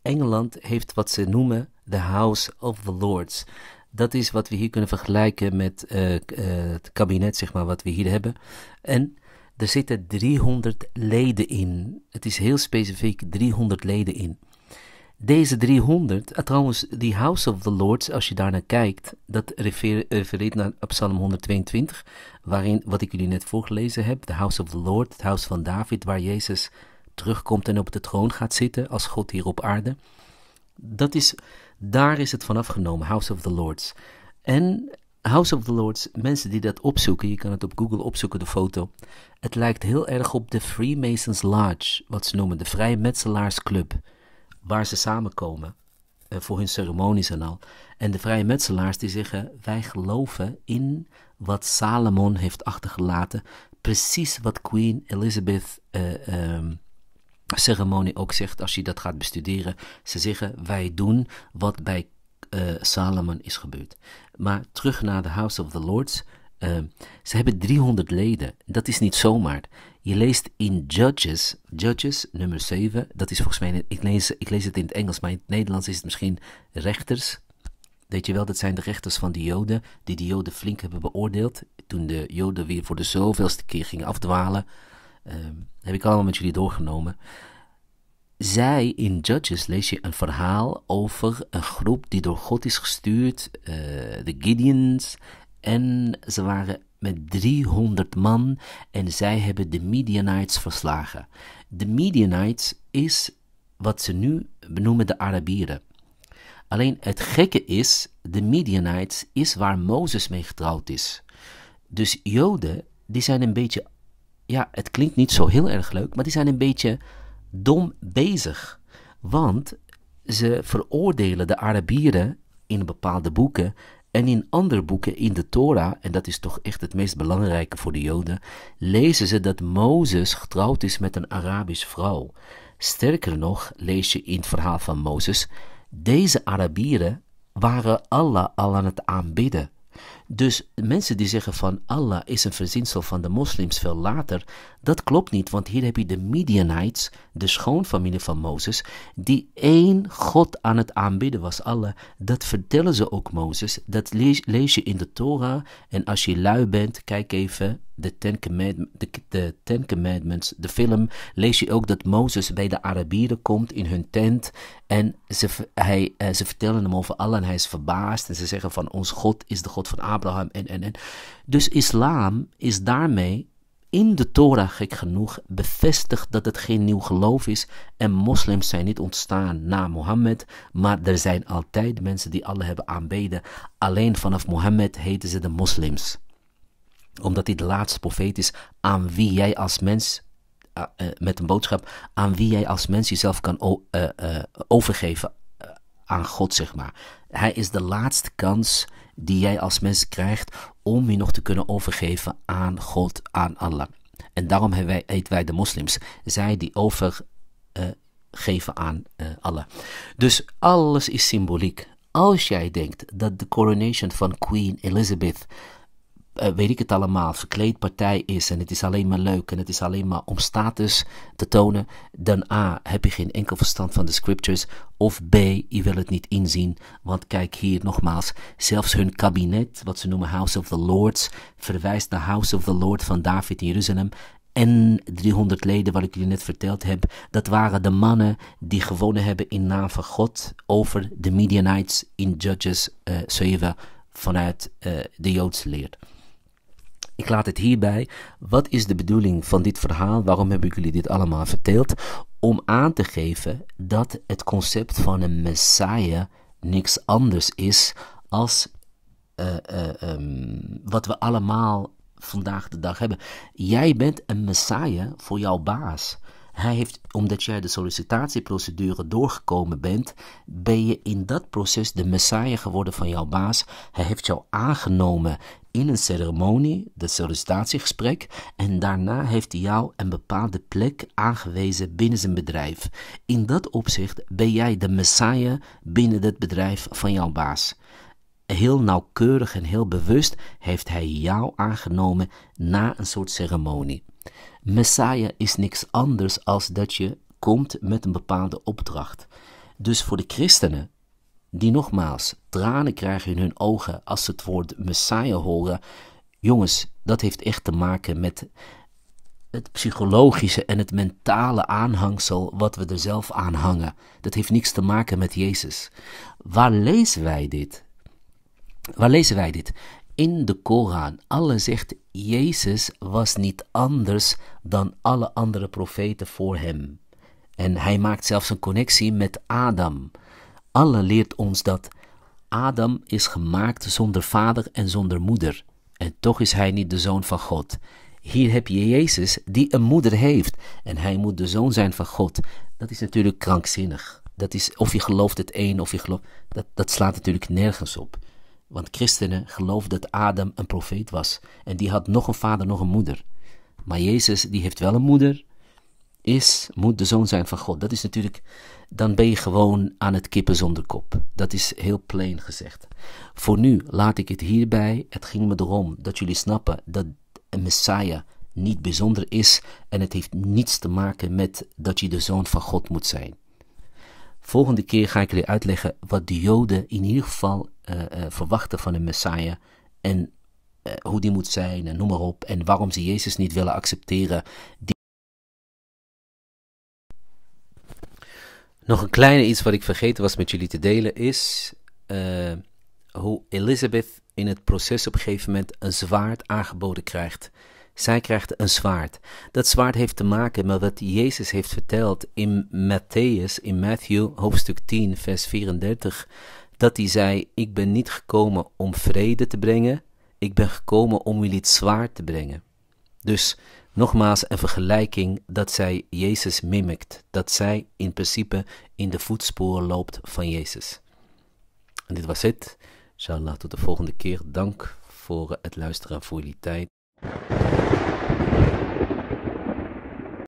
Engeland heeft wat ze noemen de House of the Lords. Dat is wat we hier kunnen vergelijken met eh, eh, het kabinet, zeg maar, wat we hier hebben. En er zitten 300 leden in. Het is heel specifiek 300 leden in. Deze 300, eh, trouwens, die House of the Lords, als je daarnaar kijkt, dat eh, refereert naar Psalm 122, waarin, wat ik jullie net voorgelezen heb, de House of the Lord, het huis van David, waar Jezus terugkomt en op de troon gaat zitten als God hier op aarde. Dat is, daar is het vanaf genomen, House of the Lords. En House of the Lords, mensen die dat opzoeken, je kan het op Google opzoeken, de foto. Het lijkt heel erg op de Freemasons Lodge, wat ze noemen de Vrijmetselaarsclub. Club waar ze samenkomen eh, voor hun ceremonies en al. En de vrije metselaars die zeggen: Wij geloven in wat Salomon heeft achtergelaten. Precies wat Queen Elizabeth uh, ceremonie ook zegt als je dat gaat bestuderen. Ze zeggen: Wij doen wat bij eh, Salomon is gebeurd. Maar terug naar de House of the Lords. Ehm, ze hebben 300 leden. Dat is niet zomaar. Je leest in Judges, Judges nummer 7, dat is volgens mij, ik lees, ik lees het in het Engels, maar in het Nederlands is het misschien rechters. Weet je wel, dat zijn de rechters van de Joden, die de Joden flink hebben beoordeeld. Toen de Joden weer voor de zoveelste keer gingen afdwalen, ehm, heb ik allemaal met jullie doorgenomen. Zij in Judges lees je een verhaal over een groep die door God is gestuurd, eh, de Gideons. En ze waren met 300 man en zij hebben de Midianites verslagen. De Midianites is wat ze nu benoemen de Arabieren. Alleen het gekke is, de Midianites is waar Mozes mee getrouwd is. Dus Joden, die zijn een beetje, ja, het klinkt niet zo heel erg leuk, maar die zijn een beetje dom bezig. Want ze veroordelen de Arabieren in bepaalde boeken en in andere boeken in de Torah, en dat is toch echt het meest belangrijke voor de Joden, lezen ze dat Mozes getrouwd is met een Arabische vrouw. Sterker nog, lees je in het verhaal van Mozes, deze Arabieren waren Allah al aan het aanbidden. Dus mensen die zeggen van Allah is een verzinsel van de moslims veel later, dat klopt niet, want hier heb je de Midianites, de schoonfamilie van Mozes, die één God aan het aanbidden was, Allah. Dat vertellen ze ook Mozes, dat lees, je in de Torah. En als je lui bent, kijk even de Ten, de, de Ten Commandments, de film, lees je ook dat Mozes bij de Arabieren komt in hun tent. En ze, hij, eh, ze vertellen hem over Allah en hij is verbaasd. En ze zeggen van ons God is de God van Abraham en en en. Dus islam is daarmee in de Torah, gek genoeg, bevestigt dat het geen nieuw geloof is en moslims zijn niet ontstaan na Mohammed, maar er zijn altijd mensen die Allah hebben aanbeden. Alleen vanaf Mohammed heten ze de moslims. Omdat hij de laatste profeet is aan wie jij als mens, ah, eh, met een boodschap, aan wie jij als mens jezelf kan eh, eh, overgeven aan God, zeg maar. Hij is de laatste kans die jij als mens krijgt om je nog te kunnen overgeven aan God, aan Allah. En daarom heten wij de moslims, zij die overgeven eh, aan eh, Allah. Dus alles is symboliek. Als jij denkt dat de coronation van Queen Elizabeth eh, weet ik het allemaal, verkleedpartij is en het is alleen maar leuk en het is alleen maar om status te tonen, dan A, heb je geen enkel verstand van de scriptures, of B, je wil het niet inzien, want kijk hier nogmaals, zelfs hun kabinet, wat ze noemen House of the Lords, verwijst naar House of the Lord van David in Jeruzalem en 300 leden, wat ik jullie net verteld heb, dat waren de mannen die gewonnen hebben in naam van God over de Midianites in Judges uh, eh, 7 vanuit eh, de Joodse leer. Ik laat het hierbij. Wat is de bedoeling van dit verhaal? Waarom heb ik jullie dit allemaal verteld? Om aan te geven dat het concept van een Messiah niks anders is als eh, eh, ehm, wat we allemaal vandaag de dag hebben. Jij bent een Messiah voor jouw baas. Hij heeft, omdat jij de sollicitatieprocedure doorgekomen bent, ben je in dat proces de messiah geworden van jouw baas. Hij heeft jou aangenomen in een ceremonie, de sollicitatiegesprek, en daarna heeft hij jou een bepaalde plek aangewezen binnen zijn bedrijf. In dat opzicht ben jij de messiah binnen het bedrijf van jouw baas. Heel nauwkeurig en heel bewust heeft hij jou aangenomen na een soort ceremonie. Messiah is niks anders als dat je komt met een bepaalde opdracht. Dus voor de christenen die nogmaals tranen krijgen in hun ogen als ze het woord Messiah horen. Jongens, dat heeft echt te maken met het psychologische en het mentale aanhangsel wat we er zelf aan hangen. Dat heeft niks te maken met Jezus. Waar lezen wij dit? Waar lezen wij dit? In de Koran. alle zegt: Jezus was niet anders dan alle andere profeten voor hem. En hij maakt zelfs een connectie met Adam alle leert ons dat Adam is gemaakt zonder vader en zonder moeder. En toch is hij niet de zoon van God. Hier heb je Jezus die een moeder heeft en hij moet de zoon zijn van God. Dat is natuurlijk krankzinnig. Dat is of je gelooft het een of je gelooft. Dat, dat slaat natuurlijk nergens op. Want christenen geloofden dat Adam een profeet was en die had nog een vader, nog een moeder. Maar Jezus, die heeft wel een moeder, is, moet de zoon zijn van God. Dat is natuurlijk dan ben je gewoon aan het kippen zonder kop. Dat is heel plain gezegd. Voor nu laat ik het hierbij. Het ging me erom dat jullie snappen dat een Messiah niet bijzonder is en het heeft niets te maken met dat je de zoon van God moet zijn. Volgende keer ga ik jullie uitleggen wat de Joden in ieder geval eh, eh, verwachten van een Messiah en eh, hoe die moet zijn en noem maar op en waarom ze Jezus niet willen accepteren. Nog een kleine iets wat ik vergeten was met jullie te delen is eh, hoe Elizabeth in het proces op een gegeven moment een zwaard aangeboden krijgt. Zij krijgt een zwaard. Dat zwaard heeft te maken met wat Jezus heeft verteld in Matthäus, in Matthew hoofdstuk 10, vers 34. Dat hij zei: Ik ben niet gekomen om vrede te brengen, ik ben gekomen om jullie het zwaard te brengen. Dus Nogmaals een vergelijking dat zij Jezus mimikt, dat zij in principe in de voetspoor loopt van Jezus. En dit was het. Inshallah, tot de volgende keer. Dank voor het luisteren en voor jullie tijd.